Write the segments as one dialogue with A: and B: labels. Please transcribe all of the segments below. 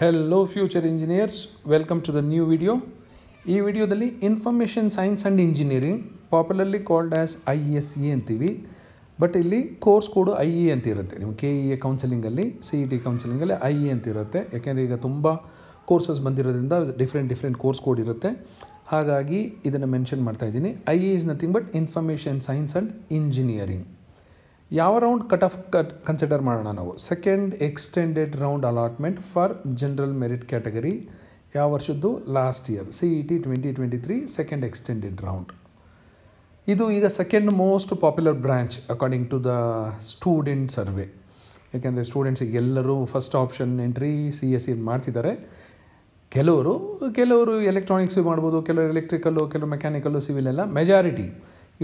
A: hello future engineers welcome to the new video ಈ ವಿಡಿಯೋದಲ್ಲಿ information science and engineering popularly called as I S E ಅಂತೀವಿ but ಇಲ್ಲಿ course code I E ಅಂತ ಇರುತ್ತೆ ನಿಮ್ಮ K E A ಕೌನ್ಸಿಲಿಂಗಲ್ಲಿ C E T ಕೌನ್ಸಿಲಿಂಗಲ್ಲಿ I E ಅಂತ ಇರುತ್ತೆ ಯಾಕೆಂದರೆ ಈಗ ತುಂಬ ಕೋರ್ಸಸ್ ಬಂದಿರೋದ್ರಿಂದ ಡಿಫ್ರೆಂಟ್ ಡಿಫ್ರೆಂಟ್ ಕೋರ್ಸ್ ಕೋಡ್ ಇರುತ್ತೆ ಹಾಗಾಗಿ ಇದನ್ನು ಮೆನ್ಷನ್ ಮಾಡ್ತಾ ಇದ್ದೀನಿ I E is nothing but information science and engineering ಯಾವ round cut off cut consider ಮಾಡೋಣ ನಾವು second extended round allotment for general merit category ಯಾವ ವರ್ಷದ್ದು last year C E T twenty twenty three second extended round ಇದು ಈಗ second most popular branch according to the student survey ಯಾಕೆಂದರೆ ಸ್ಟೂಡೆಂಟ್ಸಿಗೆ ಎಲ್ಲರೂ first option entry C S C ಮಾಡ್ತಿದ್ದಾರೆ ಕೆಲವರು ಕೆಲವರು ಎಲೆಕ್ಟ್ರಾನಿಕ್ಸ್ ಮಾಡ್ಬೋದು ಕೆಲವರು ಎಲೆಕ್ಟ್ರಿಕಲ್ಲು ಕೆಲವು ಮೆಕ್ಯಾನಿಕಲ್ಲು ಸಿವಿಲ್ ಎಲ್ಲ ಮೆಜಾರಿಟಿ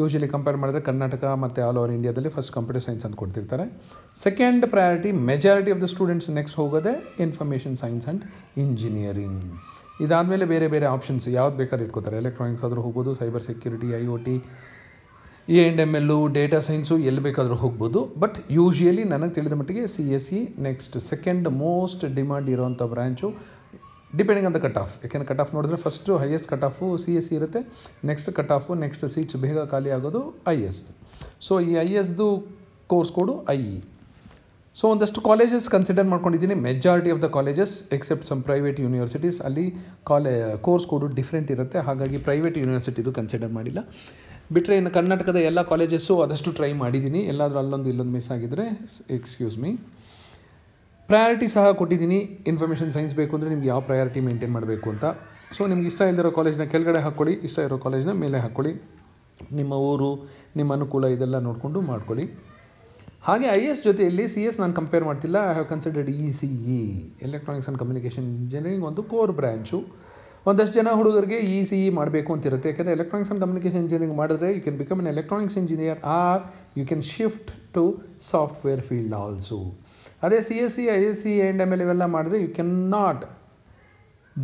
A: ಯೂಶಲಿ ಕಂಪೇರ್ ಮಾಡಿದ್ರೆ ಕರ್ನಾಟಕ ಮತ್ತು ಆಲ್ ಓವರ್ ಇಂಡಿಯಾದಲ್ಲಿ ಫಸ್ಟ್ ಕಂಪ್ಯೂಟರ್ ಸೈನ್ಸ್ ಅಂತ ಕೊಡ್ತಿರ್ತಾರೆ second priority majority of the students next ಹೋಗೋದೇ ಇನ್ಫಾರ್ಮೇಷನ್ ಸೈನ್ಸ್ ಆ್ಯಂಡ್ ಇಂಜಿನಿಯರಿಂಗ್ ಇದಾದಮೇಲೆ ಬೇರೆ ಬೇರೆ ಆಪ್ಷನ್ಸ್ ಯಾವ್ದು ಬೇಕಾದ್ರೆ ಇಟ್ಕೋತಾರೆ ಎಲೆಕ್ಟ್ರಾನಿಕ್ಸ್ ಆದರೂ ಹೋಗ್ಬೋದು cyber security I O T A and M L data science ಎಲ್ಲಿ ಬೇಕಾದರೂ ಹೋಗ್ಬೋದು ಬಟ್ ಯೂಶ್ವಲಿ ನನಗೆ ತಿಳಿದ ಮಟ್ಟಿಗೆ C S C next second most demand ಇರೋವಂಥ branch depending on the cut off ಯಾಕೆಂದರೆ ಕಟ್ ಆಫ್ ನೋಡಿದ್ರೆ first highest cut off C S C ಇರುತ್ತೆ next cut off next seats ಬೇಗ ಖಾಲಿ ಆಗೋದು ಐ ಎಸ್ ಸೊ ಈ ಐ ಎಸ್ದು course code I E so ಒಂದಷ್ಟು ಕಾಲೇಜಸ್ ಕನ್ಸಿಡರ್ ಮಾಡ್ಕೊಂಡಿದ್ದೀನಿ majority of the colleges except some private universities ಅಲ್ಲಿ ಕಾಲೇ ಕೋರ್ಸ್ ಕೊಡು ಡಿಫ್ರೆಂಟ್ ಇರುತ್ತೆ ಹಾಗಾಗಿ ಪ್ರೈವೇಟ್ ಯೂನಿವರ್ಸಿಟಿದು ಕನ್ಸಿಡರ್ ಮಾಡಿಲ್ಲ ಬಿಟ್ಟರೆ ಇನ್ನು ಕರ್ನಾಟಕದ ಎಲ್ಲ ಕಾಲೇಜಸ್ಸು ಆದಷ್ಟು ಟ್ರೈ ಮಾಡಿದ್ದೀನಿ ಎಲ್ಲಾದರೂ ಅಲ್ಲೊಂದು ಇಲ್ಲೊಂದು ಮಿಸ್ ಆಗಿದ್ದರೆ ಎಕ್ಸ್ಕ್ಯೂಸ್ ಮೀ ಪ್ರಯಾರಿಟಿ ಸಹ ಕೊಟ್ಟಿದ್ದೀನಿ ಇನ್ಫಾರ್ಮೇಷನ್ ಸೈನ್ಸ್ ಬೇಕು ಅಂದರೆ ನಿಮ್ಗೆ ಯಾವ ಪ್ರಯಾರಿಟಿ ಮೇಂಟೈನ್ ಮಾಡಬೇಕು ಅಂತ ಸೊ ನಿಮ್ಗೆ ಇಷ್ಟ ಇಲ್ಲದಿರೋ ಕಾಲೇಜ್ನ ಕೆಳಗಡೆ ಹಾಕ್ಕೊಳ್ಳಿ ಇಷ್ಟ ಇರೋ ಕಾಲೇಜ್ನ ಮೇಲೆ ಹಾಕ್ಕೊಳ್ಳಿ ನಿಮ್ಮ ಊರು ನಿಮ್ಮ ಅನುಕೂಲ ಇದೆಲ್ಲ ನೋಡಿಕೊಂಡು ಮಾಡ್ಕೊಳ್ಳಿ ಹಾಗೆ ಐ ಎಸ್ ಜೊತೆಯಲ್ಲಿ ಸಿ ಎಸ್ ನಾನು ಕಂಪೇರ್ ಮಾಡ್ತಿಲ್ಲ I have considered E C E electronics and communication engineering ಒಂದು ಕೋರ್ ಬ್ರ್ಯಾಂಚು ಒಂದಷ್ಟು ಜನ ಹುಡುಗರಿಗೆ ಇ ಸಿ ಇ ಮಾಡಬೇಕು ಅಂತಿರುತ್ತೆ ಯಾಕೆಂದರೆ ಎಲೆಕ್ಟ್ರಾನಿಕ್ಸ್ ಆ್ಯಂಡ್ ಕಮ್ಯುನಿಕೇಷನ್ ಇಂಜಿನಿಯರಿಂಗ್ ಮಾಡಿದ್ರೆ you can become an electronics engineer or you can shift to software field also ಅದೇ C S C I S C and M L ಇವೆಲ್ಲ ಮಾಡಿದ್ರೆ you can not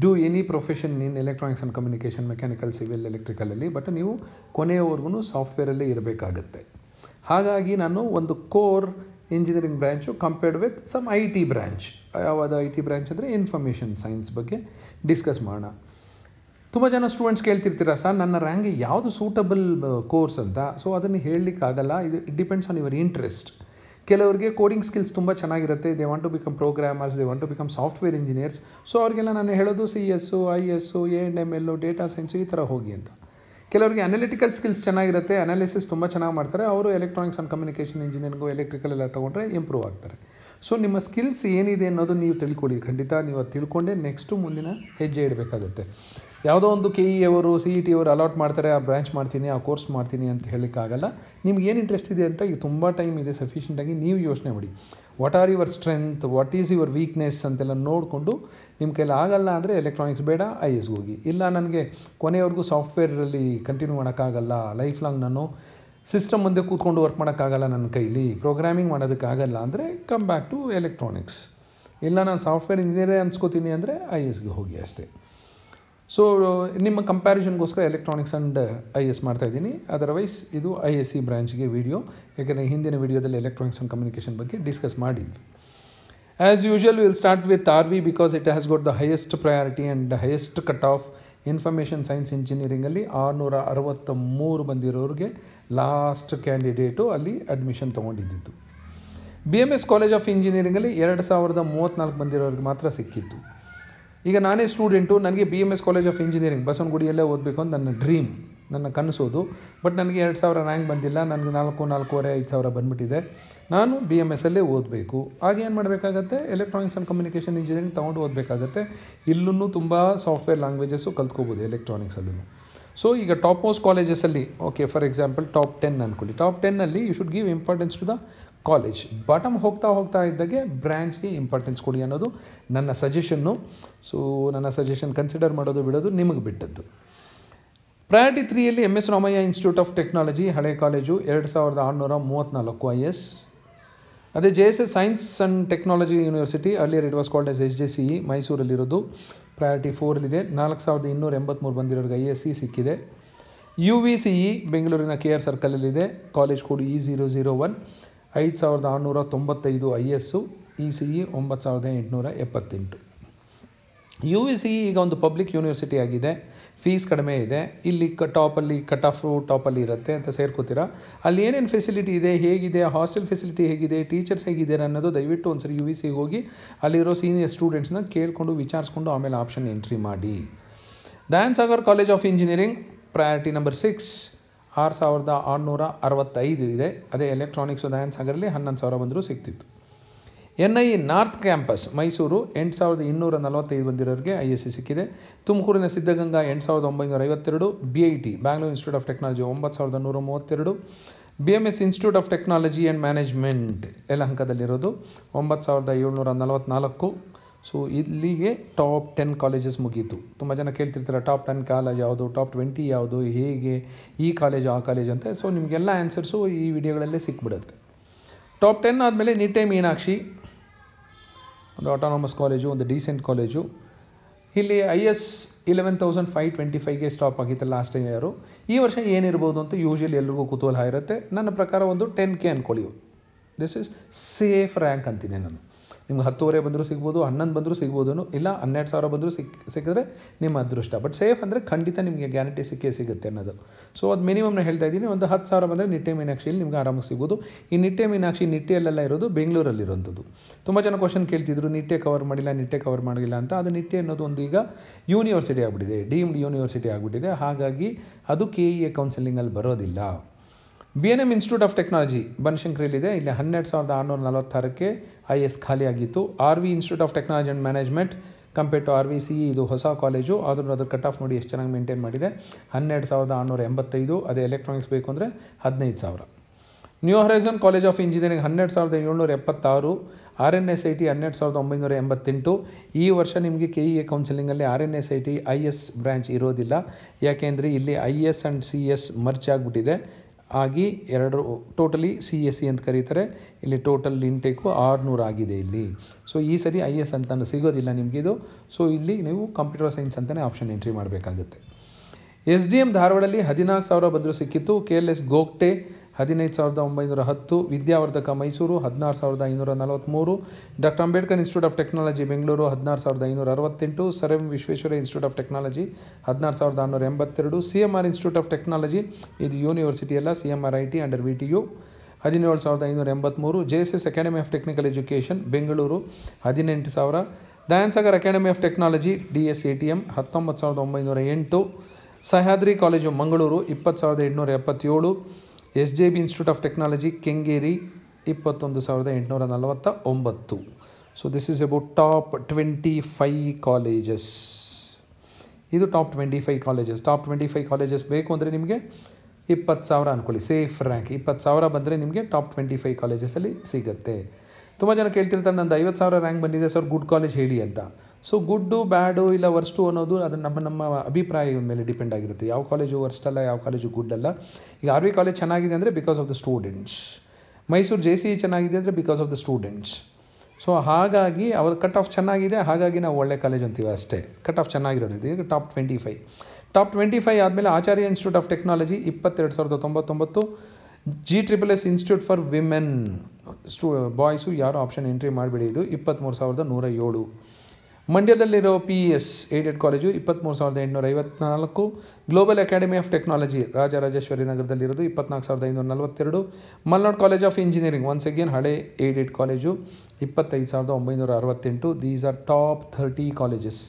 A: do any profession in electronics and communication mechanical civil ಎಲೆಕ್ಟ್ರಿಕಲಲ್ಲಿ but ನೀವು ಕೊನೆಯವರೆಗೂ ಸಾಫ್ಟ್ವೇರಲ್ಲೇ ಇರಬೇಕಾಗತ್ತೆ ಹಾಗಾಗಿ ನಾನು ಒಂದು core engineering branch compared with some I T branch ಯಾವಾಗ ಐ ಟಿ ಬ್ರ್ಯಾಂಚ್ ಅಂದರೆ ಇನ್ಫಾರ್ಮೇಷನ್ ಸೈನ್ಸ್ ಬಗ್ಗೆ ಡಿಸ್ಕಸ್ ಮಾಡೋಣ ತುಂಬ ಜನ ಸ್ಟೂಡೆಂಟ್ಸ್ ಕೇಳ್ತಿರ್ತೀರಾ ಸರ್ ನನ್ನ ರ್ಯಾಂಕ್ ಯಾವುದು ಸೂಟಬಲ್ ಕೋರ್ಸ್ ಅಂತ ಸೊ ಅದನ್ನು ಹೇಳಲಿಕ್ಕಾಗಲ್ಲ ಇದು it depends on your interest ಕೆಲವರಿಗೆ ಕೋಡಿಂಗ್ ಸ್ಕಿಲ್ಸ್ ತುಂಬ ಚೆನ್ನಾಗಿರುತ್ತೆ they want to become programmers they want to become software engineers so ಅವರಿಗೆಲ್ಲ ನಾನು ಹೇಳೋದು C S I S A and M L data science ಈ ಥರ ಹೋಗಿ ಅಂತ ಕೆಲವರಿಗೆ ಅನಾಲಿಟಿಕಲ್ ಸ್ಕಿಲ್ಸ್ ಚೆನ್ನಾಗಿರುತ್ತೆ ಅನಾಲಿಸಿಸ್ ತುಂಬ ಚೆನ್ನಾಗಿ ಮಾಡ್ತಾರೆ ಅವರು electronics and communication engineering electrical ಎಲ್ಲ ತೊಗೊಂಡ್ರೆ ಇಂಪ್ರೂವ್ ಆಗ್ತಾರೆ ಸೊ ನಿಮ್ಮ ಸ್ಕಿಲ್ಸ್ ಏನಿದೆ ಅನ್ನೋದು ನೀವು ತಿಳ್ಕೊಳ್ಳಿ ಖಂಡಿತ ನೀವು ಅದು ತಿಳ್ಕೊಂಡೇ ನೆಕ್ಸ್ಟು ಮುಂದಿನ ಹೆಜ್ಜೆ ಇಡಬೇಕಾಗುತ್ತೆ ಯಾವುದೋ ಒಂದು ಕೆ ಇ e ಅವರು ಸಿ ಇ ಟಿ ಅವರು ಅಲಾಟ್ ಮಾಡ್ತಾರೆ ಆ ಬ್ರಾಂಚ್ ಮಾಡ್ತೀನಿ ಆ ಕೋರ್ಸ್ ಮಾಡ್ತೀನಿ ಅಂತ ಹೇಳೋಕ್ಕಾಗಲ್ಲ ನಿಮ್ಗೆ ಏನು ಇಂಟ್ರೆಸ್ಟ್ ಇದೆ ಅಂತ ಈಗ ತುಂಬ ಟೈಮ್ ಇದೆ ಸಫಿಷಿಯಂಟಾಗಿ ನೀವು ಯೋಚನೆ ಮಾಡಿ what are your strength what is your weakness ಅಂತೆಲ್ಲ ನೋಡಿಕೊಂಡು ನಿಮ್ಮ ಕೈಲಿ ಆಗಲ್ಲ ಅಂದರೆ ಎಲೆಕ್ಟ್ರಾನಿಕ್ಸ್ ಬೇಡ ಐ ಎಸ್ಗೆ ಹೋಗಿ ಇಲ್ಲ ನನಗೆ ಕೊನೆಯವರೆಗೂ ಸಾಫ್ಟ್ವೇರಲ್ಲಿ ಕಂಟಿನ್ಯೂ ಮಾಡೋಕ್ಕಾಗಲ್ಲ ಲೈಫ್ ಲಾಂಗ್ ನಾನು ಸಿಸ್ಟಮ್ ಮುಂದೆ ಕೂತ್ಕೊಂಡು ವರ್ಕ್ ಮಾಡೋಕ್ಕಾಗಲ್ಲ ನನ್ನ ಕೈಲಿ ಪ್ರೋಗ್ರಾಮಿಂಗ್ ಮಾಡೋದಕ್ಕಾಗಲ್ಲ ಅಂದರೆ ಕಮ್ ಬ್ಯಾಕ್ ಟು ಎಲೆಕ್ಟ್ರಾನಿಕ್ಸ್ ಇಲ್ಲ ನಾನು ಸಾಫ್ಟ್ವೇರ್ ಇಂಜಿನಿಯರೇ ಅನ್ಸ್ಕೋತೀನಿ ಅಂದರೆ ಐ ಎಸ್ಗೆ ಹೋಗಿ ಅಷ್ಟೇ ಸೊ uh, ನಿಮ್ಮ ಕಂಪ್ಯಾರಿಸನ್ಗೋಸ್ಕರ ಎಲೆಕ್ಟ್ರಾನಿಕ್ಸ್ ಆ್ಯಂಡ್ ಐ ಎಸ್ ಮಾಡ್ತಾ ಇದ್ದೀನಿ ಅದರ್ವೈಸ್ ಇದು ಐ ಎಸ್ ಸಿ ಬ್ರ್ಯಾಂಚ್ಗೆ ವೀಡಿಯೋ ಯಾಕೆಂದರೆ ಹಿಂದಿನ ವೀಡಿಯೋದಲ್ಲಿ ಎಲೆಕ್ಟ್ರಾನಿಕ್ಸ್ ಆ್ಯಂಡ್ ಕಮ್ಯುನಿಕೇಷನ್ ಬಗ್ಗೆ ಡಿಸ್ಕಸ್ ಮಾಡಿದ್ವಿ as usual will start with R V because it has got the highest priority and highest cut off information science ಇಂಜಿನಿಯರಿಂಗಲ್ಲಿ ಆರುನೂರ ಅರವತ್ತ ಮೂರು ಬಂದಿರೋರಿಗೆ ಲಾಸ್ಟ್ ಕ್ಯಾಂಡಿಡೇಟು ಅಲ್ಲಿ ಅಡ್ಮಿಷನ್ ತೊಗೊಂಡಿದ್ದಿತ್ತು B M S college of ಇಂಜಿನಿಯರಿಂಗಲ್ಲಿ ಎರಡು ಸಾವಿರದ ಮೂವತ್ತ್ನಾಲ್ಕು ಬಂದಿರೋರಿಗೆ ಮಾತ್ರ ಸಿಕ್ಕಿತ್ತು ಈಗ ನಾನೇ ಸ್ಟೂಡೆಂಟು ನನಗೆ B M S college of engineering ಬಸವನಗುಡಿಯಲ್ಲೇ ಓದಬೇಕು ಅಂತ ನನ್ನ ಡ್ರೀಮ್ ನನ್ನ ಕನಸೋದು ಬಟ್ ನನಗೆ ಎರಡು ಸಾವಿರ ರ್ಯಾಂಕ್ ಬಂದಿಲ್ಲ ನನಗೆ ನಾಲ್ಕು ನಾಲ್ಕೂವರೆ ಐದು ಸಾವಿರ ಬಂದ್ಬಿಟ್ಟಿದೆ ನಾನು ಬಿ ಎಮ್ ಎಸ್ಸಲ್ಲೇ ಓದಬೇಕು ಆಗ ಏನು ಮಾಡಬೇಕಾಗತ್ತೆ ಎಲೆಕ್ಟ್ರಾನಿಕ್ಸ್ ಆ್ಯಂಡ್ ಕಮ್ಯುನಿಕೇಷನ್ ಇಂಜಿನಿಯರಿಂಗ್ ತೊಗೊಂಡು ಓದಬೇಕಾಗತ್ತೆ ಇಲ್ಲೂ ತುಂಬ ಸಾಫ್ಟ್ವೇರ್ ಲ್ಯಾಂಗ್ವೇಜಸ್ಸು ಕಲ್ತ್ಕೋಬೋದು ಎಲೆಕ್ಟ್ರಾನಿಕ್ಸಲ್ಲೂ ಸೊ ಈಗ ಟಾಪ್ ಮೋಸ್ಟ್ ಕಾಲೇಜಸಲ್ಲಿ okay for example top ten ಅಂದ್ಕೊಳ್ಳಿ ಟಾಪ್ ಟೆನ್ನಲ್ಲಿ you should give importance to the college bottom ಹೋಗ್ತಾ ಹೋಗ್ತಾ ಇದ್ದಾಗೆ ಬ್ರ್ಯಾಂಚ್ಗೆ ಇಂಪಾರ್ಟೆನ್ಸ್ ಕೊಡಿ ಅನ್ನೋದು ನನ್ನ ಸಜೆಷನ್ನು ಸೊ ನನ್ನ ಸಜೆಷನ್ ಕನ್ಸಿಡರ್ ಮಾಡೋದು ಬಿಡೋದು ನಿಮಗೆ ಬಿಟ್ಟದ್ದು ಪ್ರಯಾರಿಟಿ ತ್ರೀಯಲ್ಲಿ M S Ramaiah institute of technology ಹಳೆ ಕಾಲೇಜು ಎರಡು ಸಾವಿರದ ಆರುನೂರ ಮೂವತ್ತ್ನಾಲ್ಕು ಐ ಎಸ್ ಅದೇ J S S science and technology university earlier it was called S S J C E ಮೈಸೂರಲ್ಲಿರೋದು ಪ್ರಯಾರಿಟಿ ಫೋರಲ್ಲಿದೆ ನಾಲ್ಕು ಸಾವಿರದ ಇನ್ನೂರ ಎಂಬತ್ತ್ಮೂರು ಬಂದಿರೋರಿಗೆ ಐ ಎಸ್ ಸಿ ಸಿಕ್ಕಿದೆ ಯು ವಿ ಸಿ ಇ ಬೆಂಗಳೂರಿನ ಕೆ ಆರ್ ಸರ್ಕಲಲ್ಲಿದೆ college code E zero zero one ಐದು ಸಾವಿರದ ಆರುನೂರ ತೊಂಬತ್ತೈದು I S E C E ಒಂಬತ್ತು ಸಾವಿರದ ಎಂಟುನೂರ ಎಪ್ಪತ್ತೆಂಟು ಯು ವಿ ಸಿ ಈಗ ಒಂದು ಪಬ್ಲಿಕ್ ಯೂನಿವರ್ಸಿಟಿ ಆಗಿದೆ ಫೀಸ್ ಕಡಿಮೆ ಇದೆ ಇಲ್ಲಿ ಕ ಟಾಪಲ್ಲಿ ಕಟ್ ಆಫ್ ಟಾಪಲ್ಲಿ ಇರುತ್ತೆ ಅಂತ ಸೇರ್ಕೋತೀರಾ ಅಲ್ಲಿ ಏನೇನು ಫೆಸಿಲಿಟಿ ಇದೆ ಹೇಗಿದೆ ಹಾಸ್ಟೆಲ್ ಫೆಸಿಲಿಟಿ ಹೇಗಿದೆ ಟೀಚರ್ಸ್ ಹೇಗಿದ್ದಾರೆ ಅನ್ನೋದು ದಯವಿಟ್ಟು ಒಂದ್ಸರಿ ಯು ವಿ ಸಿಗೆ ಹೋಗಿ ಅಲ್ಲಿರೋ ಸೀನಿಯರ್ ಸ್ಟೂಡೆಂಟ್ಸ್ನ ಕೇಳಿಕೊಂಡು ವಿಚಾರಿಸ್ಕೊಂಡು ಆಮೇಲೆ ಆಪ್ಷನ್ ಎಂಟ್ರಿ ಮಾಡಿ Dayan Sagar college of engineering priority number six ಆರು ಸಾವಿರದ ಆರುನೂರ ಅರವತ್ತೈದು ಇದೆ ಅದೇ ಎಲೆಕ್ಟ್ರಾನಿಕ್ಸ್ ದಯಾನ್ ಸಾಗರಲ್ಲಿ ಹನ್ನೊಂದು ಸಾವಿರ ಬಂದರೂ ಸಿಕ್ತಿತ್ತು N I north campus Mysuru ಎಂಟು ಸಾವಿರದ ಇನ್ನೂರ ನಲವತ್ತೈದು ಬಂದಿರೋರಿಗೆ ಐ ಎಸ್ ಸಿ ಸಿಕ್ಕಿದೆ ತುಮಕೂರಿನ ಸಿದ್ಧಗಂಗಾ ಎಂಟು ಸಾವಿರದ ಒಂಬೈನೂರ ಐವತ್ತೆರಡು B I T Bangalore institute of technology ಒಂಬತ್ತು ಸಾವಿರದ ನೂರ ಮೂವತ್ತೆರಡು B M S institute of technology and management ಎಲ್ಲ ಅಂಕದಲ್ಲಿರೋದು ಒಂಬತ್ತು ಸಾವಿರದ ಏಳ್ನೂರ ನಲವತ್ತ್ನಾಲ್ಕು ಸೊ ಇಲ್ಲಿಗೆ ಟಾಪ್ ಟೆನ್ ಕಾಲೇಜಸ್ ಮುಗೀತು ತುಂಬ ಜನ ಕೇಳ್ತಿರ್ತಾರೆ ಟಾಪ್ ಟೆನ್ ಕಾಲೇಜ್ ಯಾವುದು ಟಾಪ್ ಟ್ವೆಂಟಿ ಯಾವುದು ಹೇಗೆ ಈ ಕಾಲೇಜು ಆ ಕಾಲೇಜು ಅಂತ ಸೊ ನಿಮಗೆಲ್ಲ ಆನ್ಸರ್ಸು ಈ ವಿಡಿಯೋಗಳಲ್ಲೇ ಸಿಕ್ಬಿಡುತ್ತೆ ಟಾಪ್ ಟೆನ್ ಆದಮೇಲೆ ನಿಟ್ಟೆ ಮೀನಾಕ್ಷಿ ಒಂದು ಆಟೋನಮಸ್ ಕಾಲೇಜು ಒಂದು ಡಿಸೆಂಟ್ ಕಾಲೇಜು ಇಲ್ಲಿ I S eleven thousand five twenty ಫೈವ್ಗೆ ಸ್ಟಾಪ್ ಆಗಿತ್ತು ಲಾಸ್ಟ್ ಇಯರು ಈ ವರ್ಷ ಏನಿರ್ಬೋದು ಅಂತ ಯೂಶ್ವಲಿ ಎಲ್ರಿಗೂ ಕುತೂಹಲ ಇರುತ್ತೆ ನನ್ನ ಪ್ರಕಾರ ಒಂದು ಟೆನ್ ಕೆ ಅಂದ್ಕೊಳ್ಳಿ ದಿಸ್ ಇಸ್ ಸೇಫ್ ರ್ಯಾಂಕ್ ಅಂತೀನಿ ನಾನು ನಿಮ್ಗೆ ಹತ್ತುವರೆ ಬಂದರೂ ಸಿಗ್ಬೋದು ಹನ್ನೊಂದು ಬಂದರೂ ಸಿಗ್ಬೋದು ಇಲ್ಲ ಹನ್ನೆರಡು ಸಾವಿರ ಬಂದರೂ ಸಿಕ್ ಸಿಕ್ಕಿದ್ರೆ ನಿಮ್ಮ ಅದೃಷ್ಟ ಬಟ್ ಸೇಫ್ ಅಂದರೆ ಖಂಡಿತ ನಿಮಗೆ ಗ್ಯಾರಂಟಿ ಸಿಕ್ಕೇ ಸಿಗುತ್ತೆ ಅನ್ನೋದು ಸೊ ಅದು ಮಿನಿಮಮ್ ನಾನು ಹೇಳ್ತಾ ಇದ್ದೀನಿ ಒಂದು ಹತ್ತು ಸಾವಿರ ಬಂದರೆ ನಿಟ್ಟೆ ಮೀನಾಕ್ಷಿಯಲ್ಲಿ ನಿಮ್ಗೆ ಆರಾಮಾಗಿ ಸಿಗ್ಬೋದು ಈ ನಿಟ್ಟೆ ಮೀನಾಕ್ಷಿ ನಿಟ್ಟೆಯಲ್ಲೆಲ್ಲ ಇರೋದು ಬೆಂಗಳೂರಲ್ಲಿರೋಂಥದ್ದು ತುಂಬ ಜನ ಕ್ವಶನ್ ಕೇಳ್ತಿದ್ರು ನಿಟ್ಟೆ ಕವರ್ ಮಾಡಿಲ್ಲ ನಿಟ್ಟೆ ಕವರ್ ಮಾಡಿಲ್ಲ ಅಂತ ಅದು ನಿಟ್ಟೆ ಅನ್ನೋದು ಒಂದು ಈಗ ಯೂನಿವರ್ಸಿಟಿ ಆಗ್ಬಿಟ್ಟಿದೆ ಡೀಮ್ಡ್ ಯೂನಿವರ್ಸಿಟಿ ಆಗಿಬಿಟ್ಟಿದೆ ಹಾಗಾಗಿ ಅದು ಕೆ ಇ ಎ ಕೌನ್ಸಿಲಿಂಗಲ್ಲಿ ಬರೋದಿಲ್ಲ B N M institute of technology ಬನಶಂಕರಿಯಲ್ಲಿದೆ ಇಲ್ಲಿ ಹನ್ನೆರಡು ಸಾವಿರದ ಆರುನೂರ ನಲವತ್ತಾರಕ್ಕೆ ಐ ಎಸ್ ಖಾಲಿಯಾಗಿತ್ತು R V institute of technology and management compare to R V C ಇದು ಹೊಸ ಕಾಲೇಜು ಆದರೂ ಅದರ ಕಟ್ ಆಫ್ ನೋಡಿ ಎಷ್ಟು ಚೆನ್ನಾಗಿ ಮೇಂಟೈನ್ ಮಾಡಿದೆ ಹನ್ನೆರಡು ಸಾವಿರದ ಆರುನೂರ ಎಂಬತ್ತೈದು ಅದೇ ಎಲೆಕ್ಟ್ರಾನಿಕ್ಸ್ ಬೇಕು ಅಂದರೆ ಹದಿನೈದು ಸಾವಿರ new horizon college of engineering ಹನ್ನೆರಡು ಸಾವಿರದ ಏಳ್ನೂರ ಎಪ್ಪತ್ತಾರು R N S I T ಹನ್ನೆರಡು ಸಾವಿರದ ಒಂಬೈನೂರ ಎಂಬತ್ತೆಂಟು ಈ ವರ್ಷ ನಿಮಗೆ ಕೆ ಇ ಎ ಕೌನ್ಸಿಲಿಂಗಲ್ಲಿ R N S I T I S branch ಇರೋದಿಲ್ಲ ಯಾಕೆಂದರೆ ಇಲ್ಲಿ I S and C S merge ಆಗಿಬಿಟ್ಟಿದೆ ಆಗಿ ಎರಡು ಟೋಟಲಿ ಸಿ ಎಸ್ ಸಿ ಅಂತ ಕರೀತಾರೆ ಇಲ್ಲಿ ಟೋಟಲ್ ಇಂಟೇಕು ಆರುನೂರು ಆಗಿದೆ ಇಲ್ಲಿ ಸೊ ಈ ಸರಿ ಐ ಎಸ್ ಅಂತ ಸಿಗೋದಿಲ್ಲ ನಿಮಗಿದು ಸೊ ಇಲ್ಲಿ ನೀವು ಕಂಪ್ಯೂಟರ್ ಸೈನ್ಸ್ ಅಂತಲೇ ಆಪ್ಷನ್ ಎಂಟ್ರಿ ಮಾಡಬೇಕಾಗುತ್ತೆ ಎಸ್ ಡಿ ಎಮ್ ಧಾರವಾಡಲ್ಲಿ ಹದಿನಾಲ್ಕು ಸಾವಿರ ಬದಲು ಸಿಕ್ಕಿತ್ತು ಕೆ ಎಲ್ ಎಸ್ ಗೋಕ್ಟೆ ಹದಿನೈದು ಸಾವಿರದ ಒಂಬೈನೂರ ಹತ್ತು ವಿದ್ಯಾವರ್ಧಕ ಮೈಸೂರು ಹದಿನಾರು ಸಾವಿರದ ಐನೂರ ನಲವತ್ತ್ಮೂರು doctor Ambedkar institute of technology Bengaluru ಹದಿನಾರು ಸಾವಿರದ ಐನೂರ ಅರವತ್ತೆಂಟು sir M Visvesvaraya institute of technology ಹದಿನಾರು ಸಾವಿರದ ಆರುನೂರ ಎಂಬತ್ತೆರಡು C M R institute of technology ಇದು ಯೂನಿವರ್ಸಿಟಿ ಅಲ್ಲ C M R I T under V T U ಹದಿನೇಳು ಸಾವಿರದ ಐನೂರ ಎಂಬತ್ತ್ಮೂರು J S S academy of technical education Bengaluru ಹದಿನೆಂಟು ಸಾವಿರ Dayan Sagar academy of technology D S A T M ಹತ್ತೊಂಬತ್ತು ಸಾವಿರದ ಒಂಬೈನೂರ ಎಂಟು ಸಹ್ಯಾದ್ರಿ ಕಾಲೇಜು ಮಂಗಳೂರು ಇಪ್ಪತ್ತು ಸಾವಿರದ ಎಂಟುನೂರ ಎಪ್ಪತ್ತೇಳು S J B institute of technology Kengeri ಇಪ್ಪತ್ತೊಂದು ಸಾವಿರದ ಎಂಟುನೂರ ನಲವತ್ತ ಒಂಬತ್ತು so this is about top twenty five colleges ಇದು top twenty five colleges top twenty five colleges ಬೇಕು ಅಂದರೆ ನಿಮಗೆ ಇಪ್ಪತ್ತು ಸಾವಿರ ಅಂದ್ಕೊಳ್ಳಿ ಸೇಫ್ ರ್ಯಾಂಕ್ ಇಪ್ಪತ್ತು ಸಾವಿರ ಬಂದರೆ ನಿಮಗೆ ಟಾಪ್ ಟ್ವೆಂಟಿ ಫೈ ಕಾಲೇಜಸಲ್ಲಿ ಸಿಗುತ್ತೆ ತುಂಬ ಜನ ಕೇಳ್ತಿರ್ತಾರೆ ನಂದು ಐವತ್ತು ಸಾವಿರ ರ್ಯಾಂಕ್ ಬಂದಿದೆ ಸರ್ ಗುಡ್ ಕಾಲೇಜ್ ಹೇಳಿ ಅಂತ ಸೊ ಗುಡ್ಡು ಬ್ಯಾಡು ಇಲ್ಲ ವರ್ಸ್ಟು ಅನ್ನೋದು ಅದು ನಮ್ಮ ನಮ್ಮ ಅಭಿಪ್ರಾಯದ ಮೇಲೆ ಡಿಪೆಂಡ್ ಆಗಿರುತ್ತೆ ಯಾವ ಕಾಲೇಜು ವರ್ಸ್ಟ್ ಅಲ್ಲ ಯಾವ ಕಾಲೇಜು ಗುಡ್ ಅಲ್ಲ ಈಗ ಆರ್ ವಿ ಕಾಲೇಜ್ ಚೆನ್ನಾಗಿದೆ ಅಂದರೆ because of the students Mysuru J C e ಚೆನ್ನಾಗಿದೆ ಅಂದರೆ because of the students so ಹಾಗಾಗಿ ಅವ್ರ ಕಟ್ ಆಫ್ ಚೆನ್ನಾಗಿದೆ ಹಾಗಾಗಿ ನಾವು ಒಳ್ಳೆ ಕಾಲೇಜ್ ಅಂತೀವಿ ಅಷ್ಟೇ ಕಟ್ ಆಫ್ ಚೆನ್ನಾಗಿರೋದು ಈಗ top twenty five top twenty five ಆದಮೇಲೆ ಆಚಾರ್ಯ ಇನ್ಸ್ಟಿಟ್ಯೂಟ್ ಆಫ್ ಟೆಕ್ನಾಲಜಿ ಇಪ್ಪತ್ತೆರಡು ಸಾವಿರದ ತೊಂಬತ್ತೊಂಬತ್ತು G triple S institute for women ಸ್ಟೂ ಬಾಯ್ಸು ಯಾರು ಆಪ್ಷನ್ ಎಂಟ್ರಿ ಮಾಡಿಬಿಡಿ ಇದು ಇಪ್ಪತ್ತ್ಮೂರು ಸಾವಿರದ ನೂರ ಏಳು ಮಂಡ್ಯದಲ್ಲಿರೋ P E e S aided college ಇಪ್ಪತ್ತ್ಮೂರು ಸಾವಿರದ ಎಂಟುನೂರ ಐವತ್ನಾಲ್ಕು global academy of technology Rajarajeshwari ನಗರದಲ್ಲಿರೋದು ಇಪ್ಪತ್ನಾಲ್ಕು ಸಾವಿರದ ಐನೂರ ನಲವತ್ತೆರಡು Malnad college of engineering once again ಹಳೆ ಏಡೆಡ್ ಕಾಲೇಜು ಇಪ್ಪತ್ತೈದು ಸಾವಿರದ ಒಂಬೈನೂರ ಅರವತ್ತೆಂಟು these are top thirty colleges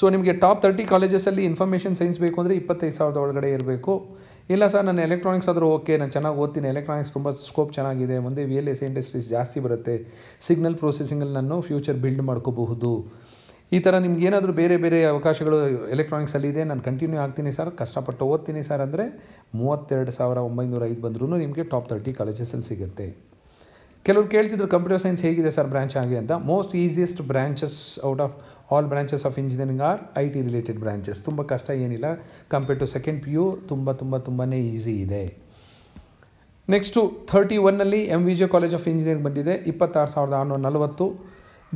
A: so ನಿಮಗೆ ಟಾಪ್ ತರ್ಟಿ ಕಾಲೇಜಸಲ್ಲಿ ಇನ್ಫಾರ್ಮೇಷನ್ ಸೈನ್ಸ್ ಬೇಕು ಅಂದರೆ ಇಪ್ಪತ್ತೈದು ಸಾವಿರದ ಒಳಗಡೆ ಇರಬೇಕು ಇಲ್ಲ ಸರ್ ನಾನು ಎಲೆಕ್ಟ್ರಾನಿಕ್ಸ್ ಆದರೂ ಓಕೆ ನಾನು ಚೆನ್ನಾಗಿ ಓದ್ತೀನಿ ಎಲೆಕ್ಟ್ರಾನಿಕ್ಸ್ ತುಂಬ ಸ್ಕೋಪ್ ಚೆನ್ನಾಗಿದೆ ಮುಂದೆ ವಿ ಎಲ್ ಎಸ್ ಇಂಡಸ್ಟ್ರೀಸ್ ಜಾಸ್ತಿ ಬರುತ್ತೆ ಸಿಗ್ನಲ್ ಪ್ರೊಸೆಸಿಂಗಲ್ಲಿ ನಾನು ಫ್ಯೂಚರ್ ಬಿಲ್ಡ್ ಮಾಡ್ಕೋಬಹುದು ಈ ಥರ ನಿಮ್ಗೆ ಏನಾದರೂ ಬೇರೆ ಬೇರೆ ಅವಕಾಶಗಳು ಎಲೆಕ್ಟ್ರಾನಿಕ್ಸಲ್ಲಿ ಇದೆ ನಾನು ಕಂಟಿನ್ಯೂ ಆಗ್ತೀನಿ ಸರ್ ಕಷ್ಟಪಟ್ಟು ಓದ್ತೀನಿ ಸರ್ ಅಂದರೆ ಮೂವತ್ತೆರಡು ಸಾವಿರ ಒಂಬೈನೂರ ಐದು ಬಂದರೂ ನಿಮಗೆ ಟಾಪ್ ತರ್ಟಿ ಕಾಲೇಜಸ್ಸಲ್ಲಿ ಸಿಗುತ್ತೆ ಕೆಲವರು ಕೇಳ್ತಿದ್ರು ಕಂಪ್ಯೂಟರ್ ಸೈನ್ಸ್ ಹೇಗಿದೆ ಸರ್ ಬ್ರಾಂಚ್ ಆಗಿ ಅಂತ most easiest branches out of all branches of engineering are I T related branches ತುಂಬ ಕಷ್ಟ ಏನಿಲ್ಲ compare to second P U ತುಂಬ ತುಂಬ ತುಂಬಾ ಈಸಿ ಇದೆ ನೆಕ್ಸ್ಟು ಥರ್ಟಿ ಒನ್ನಲ್ಲಿ M V J college of engineering ಬಂದಿದೆ ಇಪ್ಪತ್ತಾರು ಸಾವಿರದ ಆರುನೂರ ನಲವತ್ತು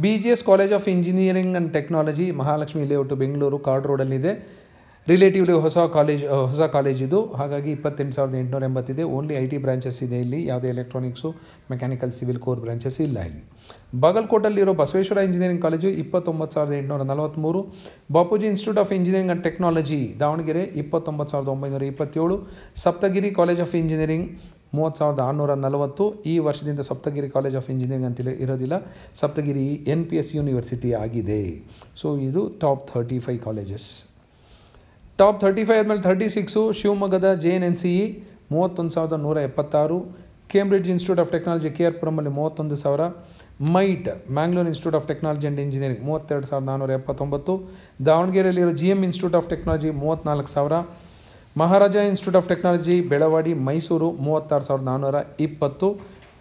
A: B G S college of engineering and technology Mahalakshmi layout Bengaluru chord ರೋಡಲ್ಲಿದೆ ರಿಲೇಟಿವ್ಲಿ ಹೊಸ ಕಾಲೇಜ್ ಹೊಸ ಕಾಲೇಜ್ ಇದು ಹಾಗಾಗಿ ಇಪ್ಪತ್ತೆಂಟು ಸಾವಿರದ ಎಂಟುನೂರ ಎಂಬತ್ತಿದೆ ಓನ್ಲಿ ಐ ಟಿ ಬ್ರಾಂಚಸ್ ಇದೆ ಇಲ್ಲಿ ಯಾವುದೇ electronics mechanical civil core branches ಇಲ್ಲ ಇಲ್ಲಿ ಬಾಗಲಕೋಟಲ್ಲಿರೋ ಬಸವೇಶ್ವರ ಇಂಜಿನಿಯರಿಂಗ್ ಕಾಲೇಜು ಇಪ್ಪತ್ತೊಂಬತ್ತು ಸಾವಿರದ ಎಂಟುನೂರ ನಲವತ್ತ್ಮೂರು Bapuji institute of engineering and technology Davanagere ಇಪ್ಪತ್ತೊಂಬತ್ತು ಸಾವಿರದ ಒಂಬೈನೂರ ಇಪ್ಪತ್ತೇಳು ಸಪ್ತಗಿರಿ ಕಾಲೇಜ್ ಆಫ್ ಇಂಜಿನಿಯರಿಂಗ್ ಮೂವತ್ತು ಸಾವಿರದ ಆರುನೂರ ನಲವತ್ತು ಈ ವರ್ಷದಿಂದ ಸಪ್ತಗಿರಿ ಕಾಲೇಜ್ ಆಫ್ ಇಂಜಿನಿಯರಿಂಗ್ ಅಂತೇಳಿ ಇರೋದಿಲ್ಲ Sapthagiri N P S university ಆಗಿದೆ ಸೊ ಇದು top thirty five colleges top thirty five ಆದಮೇಲೆ ಥರ್ಟಿ ಸಿಕ್ಸು ಶಿವಮೊಗ್ಗದ J N N C E ಮೂವತ್ತೊಂದು ಸಾವಿರದ ನೂರ ಎಪ್ಪತ್ತಾರು Cambridge institute of technology K R ಪುರಮಲ್ಲಿ ಮೂವತ್ತೊಂದು ಸಾವಿರ MITE Mangalore institute of technology and engineering ಮೂವತ್ತೆರಡು ಸಾವಿರದ ನಾನ್ನೂರ ಎಪ್ಪತ್ತೊಂಬತ್ತು ದಾವಣಗೆರೆಯಲ್ಲಿರೋ G M institute of technology ಮೂವತ್ತ್ನಾಲ್ಕು ಸಾವಿರ Maharaja institute of technology Belavadi Mysuru ಮೂವತ್ತಾರು ಸಾವಿರದ ನಾನ್ನೂರ ಇಪ್ಪತ್ತು